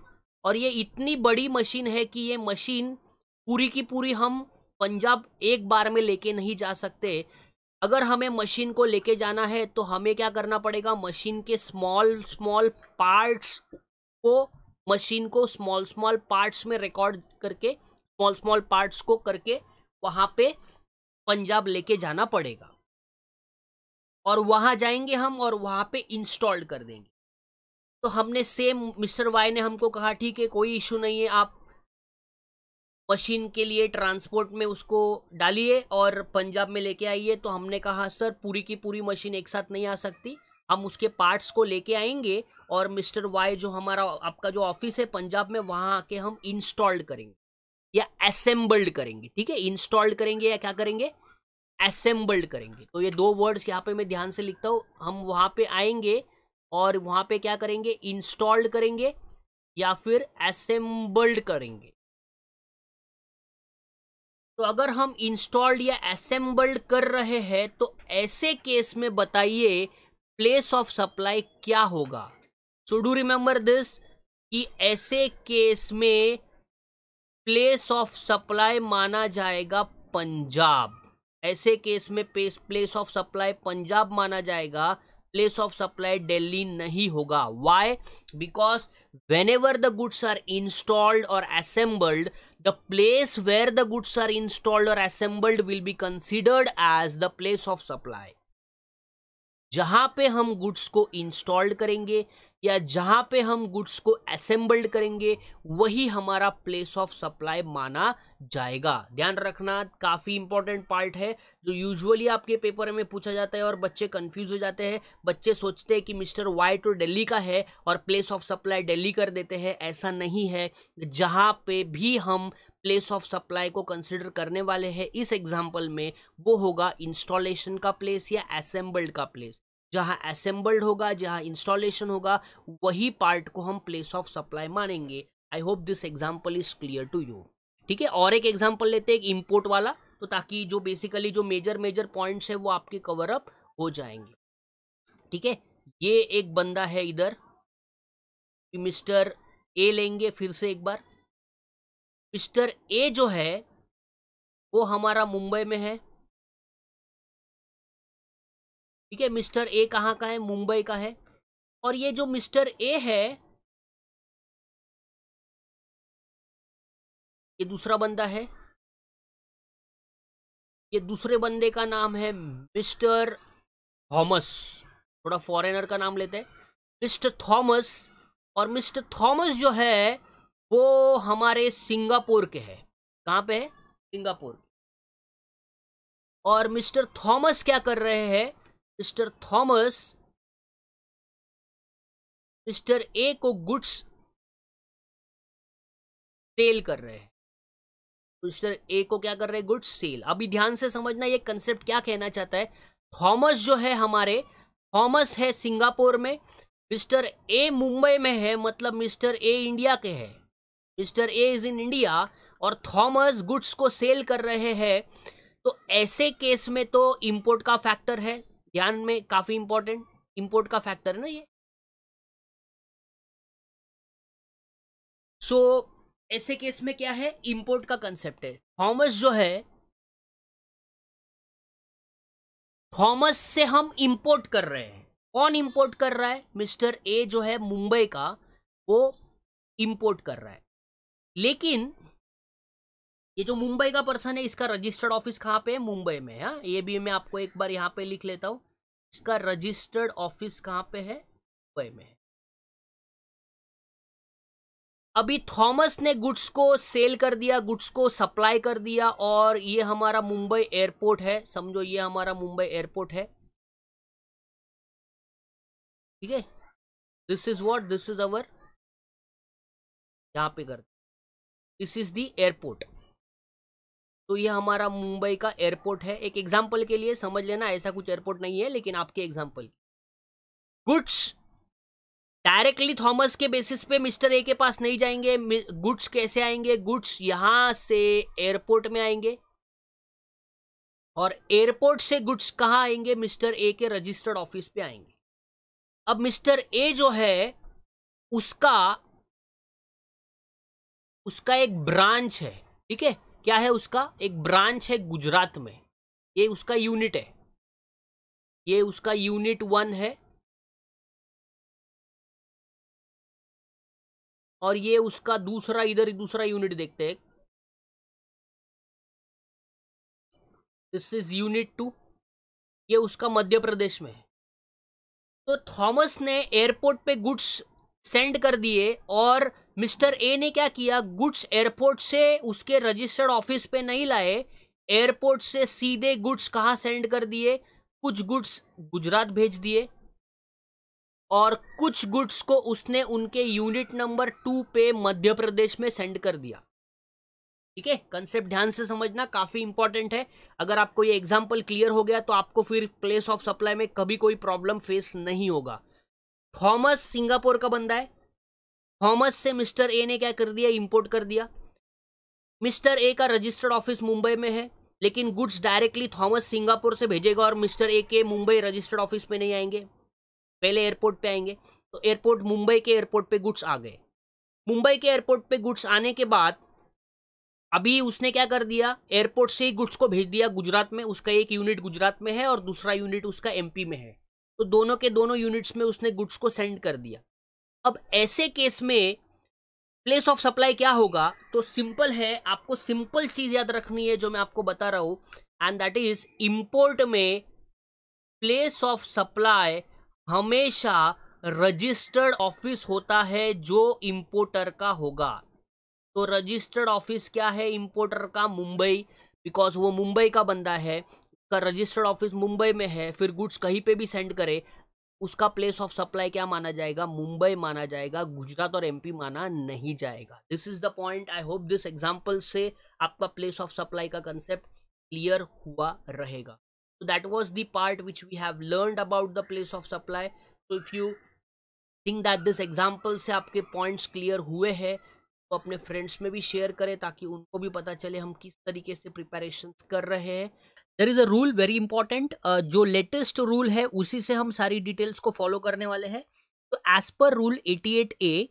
और ये इतनी बड़ी मशीन है कि ये मशीन पूरी की पूरी हम पंजाब एक बार में लेके नहीं जा सकते अगर हमें मशीन को लेके जाना है तो हमें क्या करना पड़ेगा मशीन के स्मॉल स्मॉल पार्ट्स को मशीन को स्मॉल स्मॉल पार्ट्स में रिकॉर्ड करके स्मॉल स्मॉल पार्ट्स को करके वहां पे पंजाब लेके जाना पड़ेगा और वहां जाएंगे हम और वहां पे इंस्टॉल कर देंगे तो हमने सेम मिस्टर वाई ने हमको कहा ठीक है कोई इशू नहीं है आप मशीन के लिए ट्रांसपोर्ट में उसको डालिए और पंजाब में लेके आइए तो हमने कहा सर पूरी की पूरी मशीन एक साथ नहीं आ सकती हम उसके पार्ट्स को लेके आएंगे और मिस्टर वाई जो हमारा आपका जो ऑफिस है पंजाब में वहाँ आके हम इंस्टॉल्ड करेंगे या असेंबल्ड करेंगे ठीक है इंस्टॉल्ड करेंगे या क्या करेंगे असेंबल्ड करेंगे तो ये दो वर्ड्स यहाँ पे मैं ध्यान से लिखता हूँ हम वहाँ पे आएंगे और वहाँ पे क्या करेंगे इंस्टॉल्ड करेंगे या फिर असेंबल्ड करेंगे तो अगर हम इंस्टॉल्ड या असेंबल्ड कर रहे हैं तो ऐसे केस में बताइए प्लेस ऑफ सप्लाई क्या होगा सो डू रिमेंबर दिस कि ऐसे केस में प्लेस ऑफ सप्लाई माना जाएगा पंजाब ऐसे केस में प्लेस ऑफ सप्लाई पंजाब माना जाएगा प्लेस ऑफ सप्लाई दिल्ली नहीं होगा why because whenever the goods are installed और assembled the place where the goods are installed और assembled will be considered as the place of supply जहां पे हम goods को इंस्टॉल्ड करेंगे या जहाँ पे हम गुड्स को असेंबल्ड करेंगे वही हमारा प्लेस ऑफ सप्लाई माना जाएगा ध्यान रखना काफ़ी इंपॉर्टेंट पार्ट है जो यूजुअली आपके पेपर में पूछा जाता है और बच्चे कंफ्यूज हो जाते हैं बच्चे सोचते हैं कि मिस्टर वाई तो दिल्ली का है और प्लेस ऑफ सप्लाई दिल्ली कर देते हैं ऐसा नहीं है जहाँ पे भी हम प्लेस ऑफ सप्लाई को कंसिडर करने वाले हैं इस एग्जाम्पल में वो होगा इंस्टॉलेशन का प्लेस या असेंबल्ड का प्लेस जहां असेंबल्ड होगा जहां इंस्टॉलेशन होगा वही पार्ट को हम प्लेस ऑफ सप्लाई मानेंगे I hope this example is clear to you ठीक है और एक एग्जाम्पल लेते हैं एक इम्पोर्ट वाला तो ताकि जो बेसिकली जो मेजर मेजर पॉइंट्स है वो आपके कवर अप हो जाएंगे ठीक है ये एक बंदा है इधर मिस्टर ए लेंगे फिर से एक बार मिस्टर ए जो है वो हमारा
मुंबई में है ठीक है मिस्टर ए कहाँ का है मुंबई का है और ये जो मिस्टर ए है ये दूसरा बंदा है
ये दूसरे बंदे का नाम है मिस्टर थॉमस थोड़ा फॉरेनर का नाम लेते हैं मिस्टर थॉमस और मिस्टर थॉमस जो है वो हमारे सिंगापुर के है कहाँ पे है सिंगापुर और मिस्टर थॉमस क्या कर रहे हैं मिस्टर थॉमस
मिस्टर ए को गुड्स
सेल कर रहे हैं तो मिस्टर ए को क्या कर रहे हैं गुड्स सेल अभी ध्यान से समझना ये कंसेप्ट क्या कहना चाहता है थॉमस जो है हमारे थॉमस है सिंगापुर में मिस्टर ए मुंबई में है मतलब मिस्टर ए इंडिया के है mister A is in India और थॉमस गुड्स को सेल कर रहे हैं तो ऐसे केस में तो इंपोर्ट का फैक्टर है ज्ञान में काफ़ी इंपॉर्टेंट
इम्पोर्ट का फैक्टर है ना ये सो so, ऐसे केस में क्या है इंपोर्ट का कंसेप्ट है थॉमस जो है थॉमस से हम इंपोर्ट कर रहे हैं
कौन इंपोर्ट कर रहा है मिस्टर ए जो है मुंबई का वो इंपोर्ट कर रहा है लेकिन ये जो मुंबई का पर्सन है इसका रजिस्टर्ड ऑफिस कहाँ पे है मुंबई में हाँ ये भी मैं आपको एक बार यहाँ पे लिख लेता हूँ इसका रजिस्टर्ड
ऑफिस कहाँ पे है मुंबई में
अभी थॉमस ने गुड्स को सेल कर दिया गुड्स को सप्लाई कर दिया और ये हमारा मुंबई एयरपोर्ट है समझो ये हमारा मुंबई एयरपोर्ट है
ठीक है this is what this is our
यहां पे कर दिस इज द एयरपोर्ट तो ये हमारा मुंबई का एयरपोर्ट है एक एग्जाम्पल के लिए समझ लेना ऐसा कुछ एयरपोर्ट नहीं है लेकिन आपके एग्जाम्पल गुड्स डायरेक्टली थॉमस के बेसिस पे मिस्टर ए के पास नहीं जाएंगे गुड्स कैसे आएंगे गुड्स यहां से एयरपोर्ट में आएंगे और एयरपोर्ट से गुड्स कहाँ आएंगे मिस्टर ए के रजिस्टर्ड ऑफिस पे आएंगे
अब मिस्टर ए जो है उसका
उसका एक ब्रांच है ठीक है क्या है उसका एक ब्रांच है गुजरात में ये उसका यूनिट है ये उसका यूनिट वन है
और ये उसका दूसरा इधर दूसरा यूनिट देखते हैं
दिस इज यूनिट टू ये उसका मध्य प्रदेश में है तो थॉमस ने एयरपोर्ट पे गुड्स सेंड कर दिए और मिस्टर ए ने क्या किया गुड्स एयरपोर्ट से उसके रजिस्टर्ड ऑफिस पे नहीं लाए एयरपोर्ट से सीधे गुड्स कहाँ सेंड कर दिए कुछ गुड्स गुजरात भेज दिए और कुछ गुड्स को उसने उनके यूनिट नंबर टू पे मध्य प्रदेश में सेंड कर दिया ठीक है कंसेप्ट ध्यान से समझना काफी इंपॉर्टेंट है अगर आपको ये एग्जाम्पल क्लियर हो गया तो आपको फिर प्लेस ऑफ सप्लाई में कभी कोई प्रॉब्लम फेस नहीं होगा थॉमस सिंगापुर का बंदा है थॉमस से मिस्टर ए ने क्या कर दिया इंपोर्ट कर दिया मिस्टर ए का रजिस्टर्ड ऑफिस मुंबई में है लेकिन गुड्स डायरेक्टली थॉमस सिंगापुर से भेजेगा और मिस्टर ए के मुंबई रजिस्टर्ड ऑफिस में नहीं आएंगे पहले एयरपोर्ट पे आएंगे तो एयरपोर्ट मुंबई के एयरपोर्ट पे गुड्स आ गए मुंबई के एयरपोर्ट पे गुड्स आने के बाद अभी उसने क्या कर दिया एयरपोर्ट से ही गुड्स को भेज दिया गुजरात में उसका एक यूनिट गुजरात में है और दूसरा यूनिट उसका एमपी में है तो दोनों के दोनों यूनिट्स में उसने गुड्स को सेंड कर दिया अब ऐसे केस में प्लेस ऑफ सप्लाई क्या होगा तो सिंपल है आपको सिंपल चीज याद रखनी है जो मैं आपको बता रहा हूं एंड दैट इज इम्पोर्ट में प्लेस ऑफ सप्लाई हमेशा रजिस्टर्ड ऑफिस होता है जो इंपोर्टर का होगा तो रजिस्टर्ड ऑफिस क्या है इंपोर्टर का मुंबई बिकॉज वो मुंबई का बंदा है उसका रजिस्टर्ड ऑफिस मुंबई में है फिर गुड्स कहीं पे भी सेंड करे उसका प्लेस ऑफ सप्लाई क्या माना जाएगा मुंबई माना जाएगा गुजरात और एमपी माना नहीं जाएगा this is the point I hope this example से आपका प्लेस ऑफ सप्लाई का कंसेप्ट क्लियर हुआ रहेगा so that was the part which we have learn about the place of supply so if you think that this example से आपके points clear हुए हैं तो अपने फ्रेंड्स में भी शेयर करें ताकि उनको भी पता चले हम किस तरीके से प्रिपरेशन कर रहे हैं there is a rule very important जो लेटेस्ट रूल है उसी से हम सारी डिटेल्स को फॉलो करने वाले हैं तो as per rule eighty eight A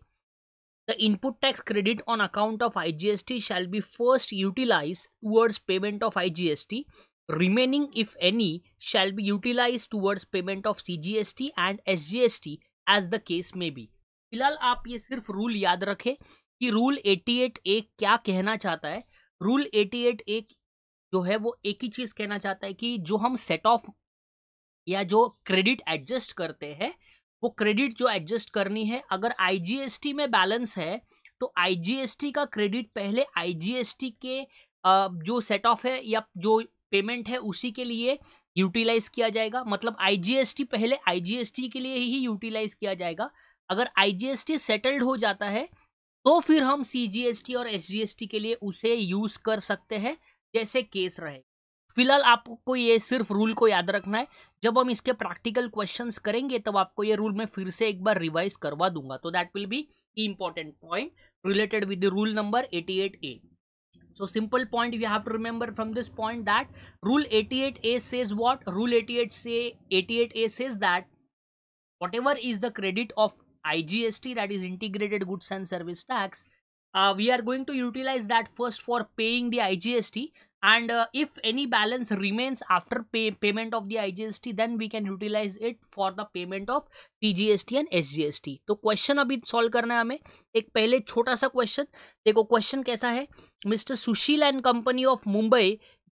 the input tax credit on account of I G S T shall be first utilize towards payment of I G S T remaining if any shall be utilize towards payment of C G S T and S G S T as the case may be फिलहाल आप ये सिर्फ rule याद रखें कि rule eighty eight ए क्या कहना चाहता है रूल एटी एट ए जो है वो एक ही चीज कहना चाहता है कि जो हम सेट ऑफ या जो क्रेडिट एडजस्ट करते हैं वो क्रेडिट जो एडजस्ट करनी है अगर आईजीएसटी में बैलेंस है तो आईजीएसटी का क्रेडिट पहले आईजीएसटी के जो सेट ऑफ है या जो पेमेंट है उसी के लिए यूटिलाइज किया जाएगा मतलब आईजीएसटी पहले आईजीएसटी के लिए ही यूटिलाइज किया जाएगा अगर आईजीएसटी सेटल्ड हो जाता है तो फिर हम सीजीएसटी और एसजीएसटी के लिए उसे यूज कर सकते हैं जैसे केस रहे फिलहाल आपको ये सिर्फ रूल को याद रखना है जब हम इसके प्रैक्टिकल क्वेश्चन करेंगे तब आपको ये रूल मैं फिर से एक बार रिवाइज करवा दूंगा तो that will be important point related with rule number 88 A so simple point you have to remember from this point that rule 88 A says what rule 88 से 88 A says that what is the credit of I G S T that is integrated goods and service tax uh, we are going to utilize that first for paying the IGST and uh, if any balance remains after pay payment of the IGST then we can utilize it for the payment of CGST and SGST तो question अभी solve करना है हमें एक पहले छोटा सा question देखो question कैसा है Mr. Sushil and Company of Mumbai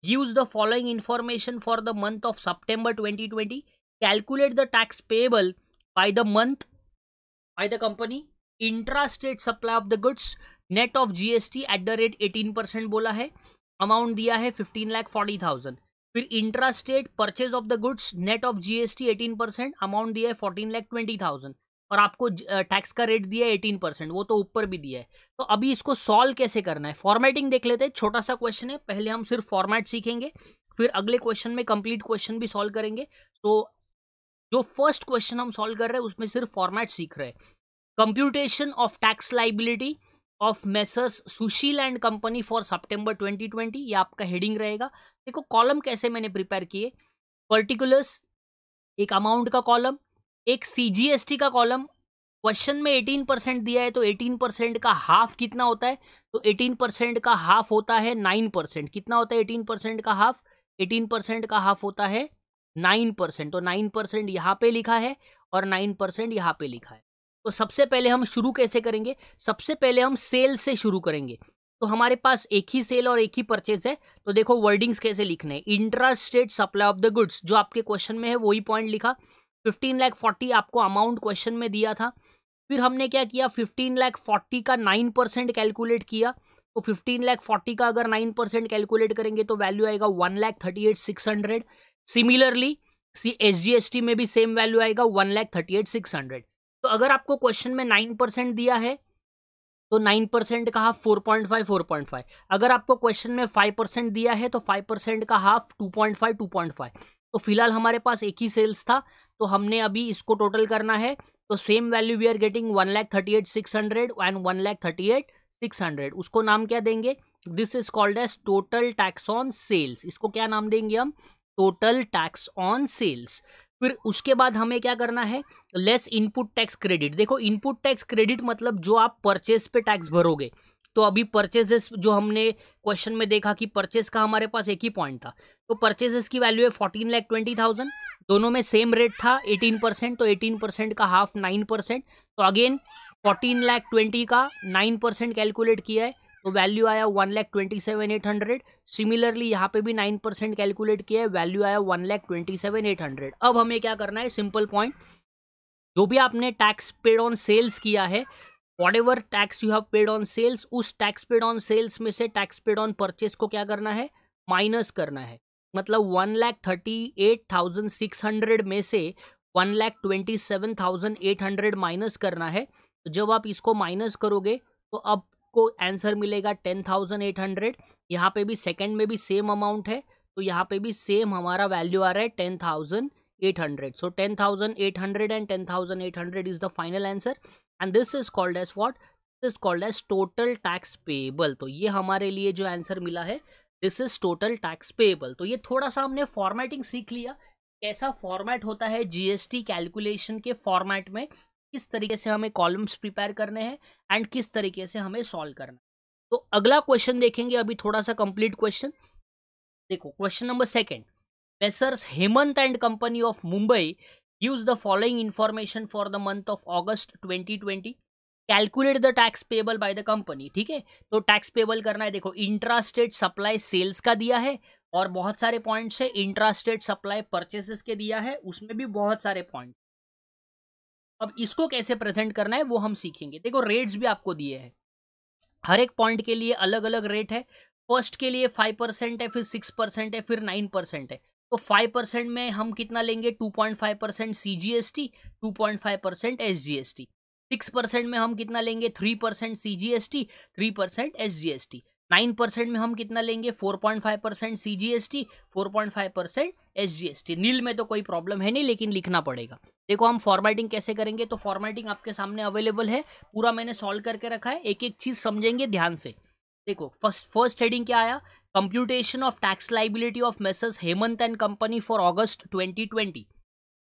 gives the following information for the month of September 2020 calculate the tax payable by the month by the company intra state supply of the goods net of GST at the rate eighteen percent बोला है amount दिया है fifteen lakh forty thousand फिर intra state purchase of the goods net of GST eighteen percent amount दिया है fourteen lakh twenty thousand और आपको tax का रेट दिया है एटीन परसेंट वो तो ऊपर भी दिया है तो अभी इसको सॉल्व कैसे करना है फॉर्मेटिंग देख लेते हैं छोटा सा क्वेश्चन है पहले हम सिर्फ फॉर्मेट सीखेंगे फिर अगले क्वेश्चन में कंप्लीट क्वेश्चन भी सॉल्व करेंगे तो जो फर्स्ट क्वेश्चन हम सॉल्व कर रहे हैं उसमें सिर्फ फॉर्मेट सीख रहे हैं computation of tax liability of messrs Sushil and company for सितंबर 2020 ये आपका हेडिंग रहेगा देखो कॉलम कैसे मैंने प्रिपेयर किए पर्टिकुलर्स एक अमाउंट का कॉलम एक सीजीएसटी का कॉलम क्वेश्चन में एटीन परसेंट दिया है तो एटीन परसेंट का हाफ कितना होता है तो एटीन परसेंट का हाफ होता है नाइन परसेंट कितना होता है एटीन परसेंट का हाफ एटीन परसेंट का हाफ होता है नाइन परसेंट तो नाइन परसेंट यहाँ पे लिखा है और नाइन परसेंट यहाँ पे लिखा है तो सबसे पहले हम शुरू कैसे करेंगे सबसे पहले हम सेल से शुरू करेंगे तो हमारे पास एक ही सेल और एक ही परचेज है तो देखो वर्डिंग्स कैसे लिखने intra state supply of the goods जो आपके क्वेश्चन में है वही पॉइंट लिखा फिफ्टीन लाख फोर्टी आपको अमाउंट क्वेश्चन में दिया था फिर हमने क्या किया फिफ्टीन लाख फोर्टी का नाइन परसेंट कैलकुलेट किया तो फिफ्टीन लाख फोर्टी का अगर नाइन परसेंट कैलकुलेट करेंगे तो वैल्यू आएगा one lakh thirty eight six hundred similarly C S G S T में भी सेम वैल्यू आएगा one lakh thirty eight six hundred तो अगर आपको क्वेश्चन में नाइन परसेंट दिया है तो नाइन परसेंट का half four point five four point five अगर आपको क्वेश्चन में फाइव परसेंट दिया है तो फाइव परसेंट का half two point five two point five तो फिलहाल हमारे पास एक ही सेल्स था तो हमने अभी इसको टोटल करना है तो same value we are getting one lakh thirty eight six hundred and one lakh thirty eight six hundred उसको नाम क्या देंगे this is called as total tax on sales इसको क्या नाम देंगे हम टोटल टैक्स ऑन सेल्स फिर उसके बाद हमें क्या करना है लेस इनपुट टैक्स क्रेडिट देखो इनपुट टैक्स क्रेडिट मतलब जो आप परचेज पे टैक्स भरोगे तो अभी परचेजेस जो हमने क्वेश्चन में देखा कि परचेज का हमारे पास एक ही पॉइंट था तो परचेजेस की वैल्यू है फोर्टीन लैख ट्वेंटी थाउजेंड दोनों में सेम रेट था एटीन परसेंट तो एटीन परसेंट का हाफ नाइन परसेंट तो अगेन फोर्टीन लैख ट्वेंटी का नाइन परसेंट कैलकुलेट किया है तो वैल्यू आया one lakh twenty seven eight hundred similarly यहाँ पे भी नाइन परसेंट कैलकुलेट किया है वैल्यू आया one lakh twenty seven eight hundred अब हमें क्या करना है सिंपल पॉइंट जो भी आपने टैक्स पेड ऑन सेल्स किया है whatever tax you have paid on sales उस टैक्स पेड ऑन सेल्स में से टैक्स पेड ऑन परचेस को क्या करना है माइनस करना है मतलब one lakh thirty eight thousand six hundred में से one lakh twenty seven thousand eight hundred minus करना है तो जब आप इसको माइनस करोगे तो अब आपको आंसर मिलेगा टेन थाउजेंड एट हंड्रेड यहाँ पे भी सेकंड में भी सेम अमाउंट है तो यहाँ पे भी सेम हमारा वैल्यू आ रहा है ten thousand eight hundred so ten thousand eight hundred and ten thousand eight hundred is the final answer and this is called as what is called as total tax payable तो ये हमारे लिए जो answer मिला है this is total tax payable तो ये थोड़ा सा हमने फॉर्मेटिंग सीख लिया कैसा फॉर्मेट होता है जीएसटी कैलकुलेशन के फॉर्मेट में किस तरीके से हमें कॉलम्स प्रिपेयर करने हैं एंड किस तरीके से हमें सॉल्व करना तो अगला क्वेश्चन देखेंगे अभी थोड़ा सा कंप्लीट क्वेश्चन देखो question number second messrs Hemant and company of Mumbai gives the following information for the month of August 2020 calculate the tax payable by the company ठीक है तो टैक्स पेबल करना है देखो इंट्रास्टेट सप्लाई सेल्स का दिया है और बहुत सारे पॉइंट्स है इंट्रास्टेट सप्लाई परचेसेस के दिया है उसमें भी बहुत सारे पॉइंट अब इसको कैसे प्रेजेंट करना है वो हम सीखेंगे देखो रेट्स भी आपको दिए हैं हर एक पॉइंट के लिए अलग अलग रेट है फर्स्ट के लिए फाइव परसेंट है फिर सिक्स परसेंट है फिर नाइन परसेंट है तो फाइव परसेंट में हम कितना लेंगे two point five percent C G S T two point five percent S G S T six percent में हम कितना लेंगे three percent C G S T three percent S G S T nine percent में हम कितना लेंगे four point five percent C G S T four point five percent S G S T nil में तो कोई problem है नहीं लेकिन लिखना पड़ेगा देखो हम फॉर्मेटिंग कैसे करेंगे तो फॉर्मेटिंग आपके सामने अवेलेबल है पूरा मैंने सॉल्व करके रखा है एक एक चीज़ समझेंगे ध्यान से देखो फर्स्ट फर्स्ट हेडिंग क्या आया computation of tax liability of messrs Hemant and company for August twenty twenty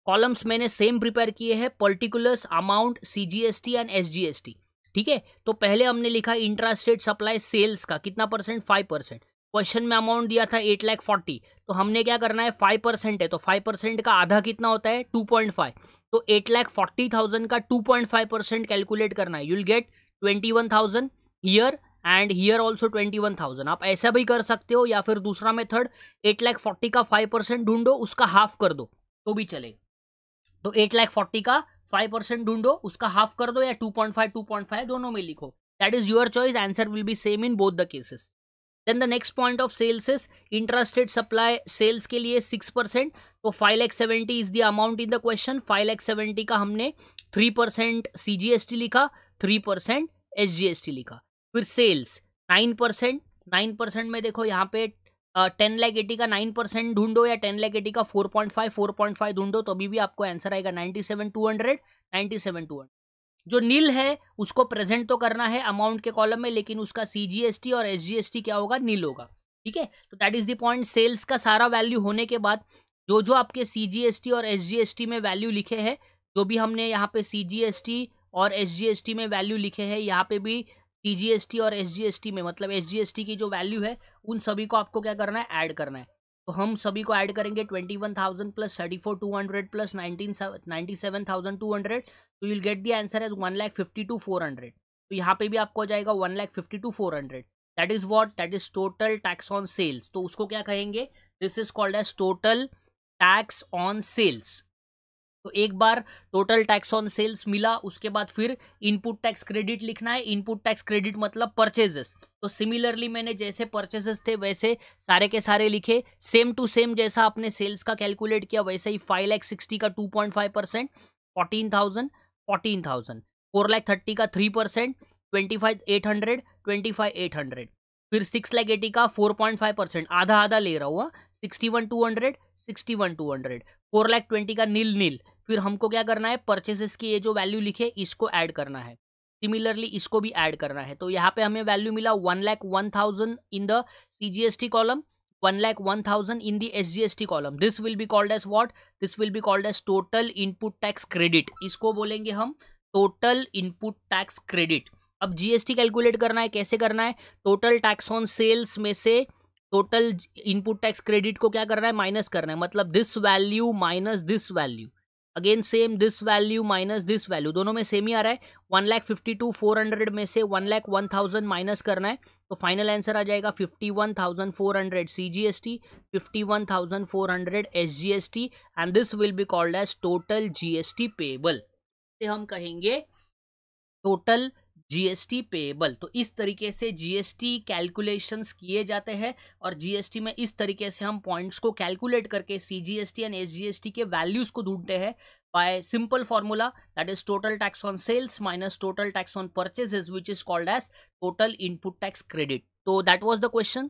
columns मैंने सेम प्रिपेयर किए हैं particulars amount C G S T and S G S T ठीक है तो पहले हमने लिखा इंट्रास्टेट सप्लाई सेल्स का कितना परसेंट फाइव परसेंट क्वेश्चन में अमाउंट दिया था एट लैख फोर्टी तो हमने क्या करना है फाइव परसेंट है तो फाइव परसेंट का आधा कितना होता है टू पॉइंट फाइव तो एट लैख फोर्टी थाउजेंड का two point five percent calculate करना है you'll get twenty one thousand here and here also twenty one thousand आप ऐसा भी कर सकते हो या फिर दूसरा मेथड एट लैख फोर्टी का फाइव परसेंट ढूंढो उसका हाफ कर दो तो भी चलेगा तो एट लाख फोर्टी का फाइव परसेंट ढूंढो उसका हाफ कर दो या to point five two point five दोनों में लिखो that is your choice answer will be same in both the cases then the next point of sales is interested supply sales के लिए सिक्स परसेंट तो five lakh seventy is the amount in the question five lakh seventy का हमने three percent C G S T लिखा three percent S G S T लिखा फिर sales nine percent nine percent में देखो यहाँ पे टेन लैक एटी का नाइन परसेंट ढूंढो या टेन लैक एटी का four point five four point five ढूंढो तो अभी भी आपको आंसर आएगा ninety seven two hundred ninety seven two hundred जो नील है उसको प्रेजेंट तो करना है अमाउंट के कॉलम में लेकिन उसका सी और एस क्या होगा नील होगा ठीक है तो that is the point sales का सारा वैल्यू होने के बाद जो जो आपके सी और एस में वैल्यू लिखे हैं जो भी हमने यहाँ पे सी और एस में वैल्यू लिखे हैं यहाँ पे भी टी और एस में मतलब एस की जो वैल्यू है उन सभी को आपको क्या करना है ऐड करना है तो हम सभी को ऐड करेंगे twenty one thousand plus thirty four two hundred plus nineteen ninety seven thousand two hundred तो will get the answer as one lakh fifty two four hundred तो यहाँ पे भी आपको आ जाएगा one lakh fifty two four hundred that is what that is total tax on sales तो उसको क्या कहेंगे this is called as total tax on sales तो एक बार टोटल टैक्स ऑन सेल्स मिला उसके बाद फिर इनपुट टैक्स क्रेडिट लिखना है इनपुट टैक्स क्रेडिट मतलब परचेजेस तो सिमिलरली मैंने जैसे परचेजेस थे वैसे सारे के सारे लिखे सेम टू सेम जैसा आपने सेल्स का कैलकुलेट किया वैसे ही फाइव लैख सिक्सटी का two point five percent fourteen thousand fourteen thousand four lakh thirty का three percent twenty five eight hundred twenty five eight hundred फिर सिक्स लैख एटी का फोर पॉइंट फाइव परसेंट आधा आधा ले रहा हुआ sixty one two hundred sixty one two hundred four lakh twenty का nil नील फिर हमको क्या करना है परचेसेस की ये जो वैल्यू लिखे इसको ऐड करना है सिमिलरली इसको भी ऐड करना है तो यहाँ पे हमें वैल्यू मिला one lakh one thousand in the C G S T column one lakh one thousand in the S G S T column this will be called as what this will be called as total input tax credit इसको बोलेंगे हम total input tax credit अब GST calculate करना है कैसे करना है total tax on sales में से टोटल इनपुट टैक्स क्रेडिट को क्या करना है माइनस करना है मतलब this value minus this value again same this value minus this value दोनों में सेम ही आ रहा है one lakh fifty two four hundred में से one lakh one thousand minus करना है तो फाइनल आंसर आ जाएगा fifty one thousand four hundred C G S T fifty one thousand four hundred S G S T and this will be called as total G S T payable से हम कहेंगे total GST payable तो इस तरीके से GST calculations किए जाते हैं और जीएसटी में इस तरीके से हम पॉइंट्स को कैलकुलेट करके सीजीएसटी एंड एसजीएसटी के वैल्यूज को ढूंढते हैं by simple formula that is total tax on sales minus total tax on purchases which is called as total input tax credit तो दैट वॉज द क्वेश्चन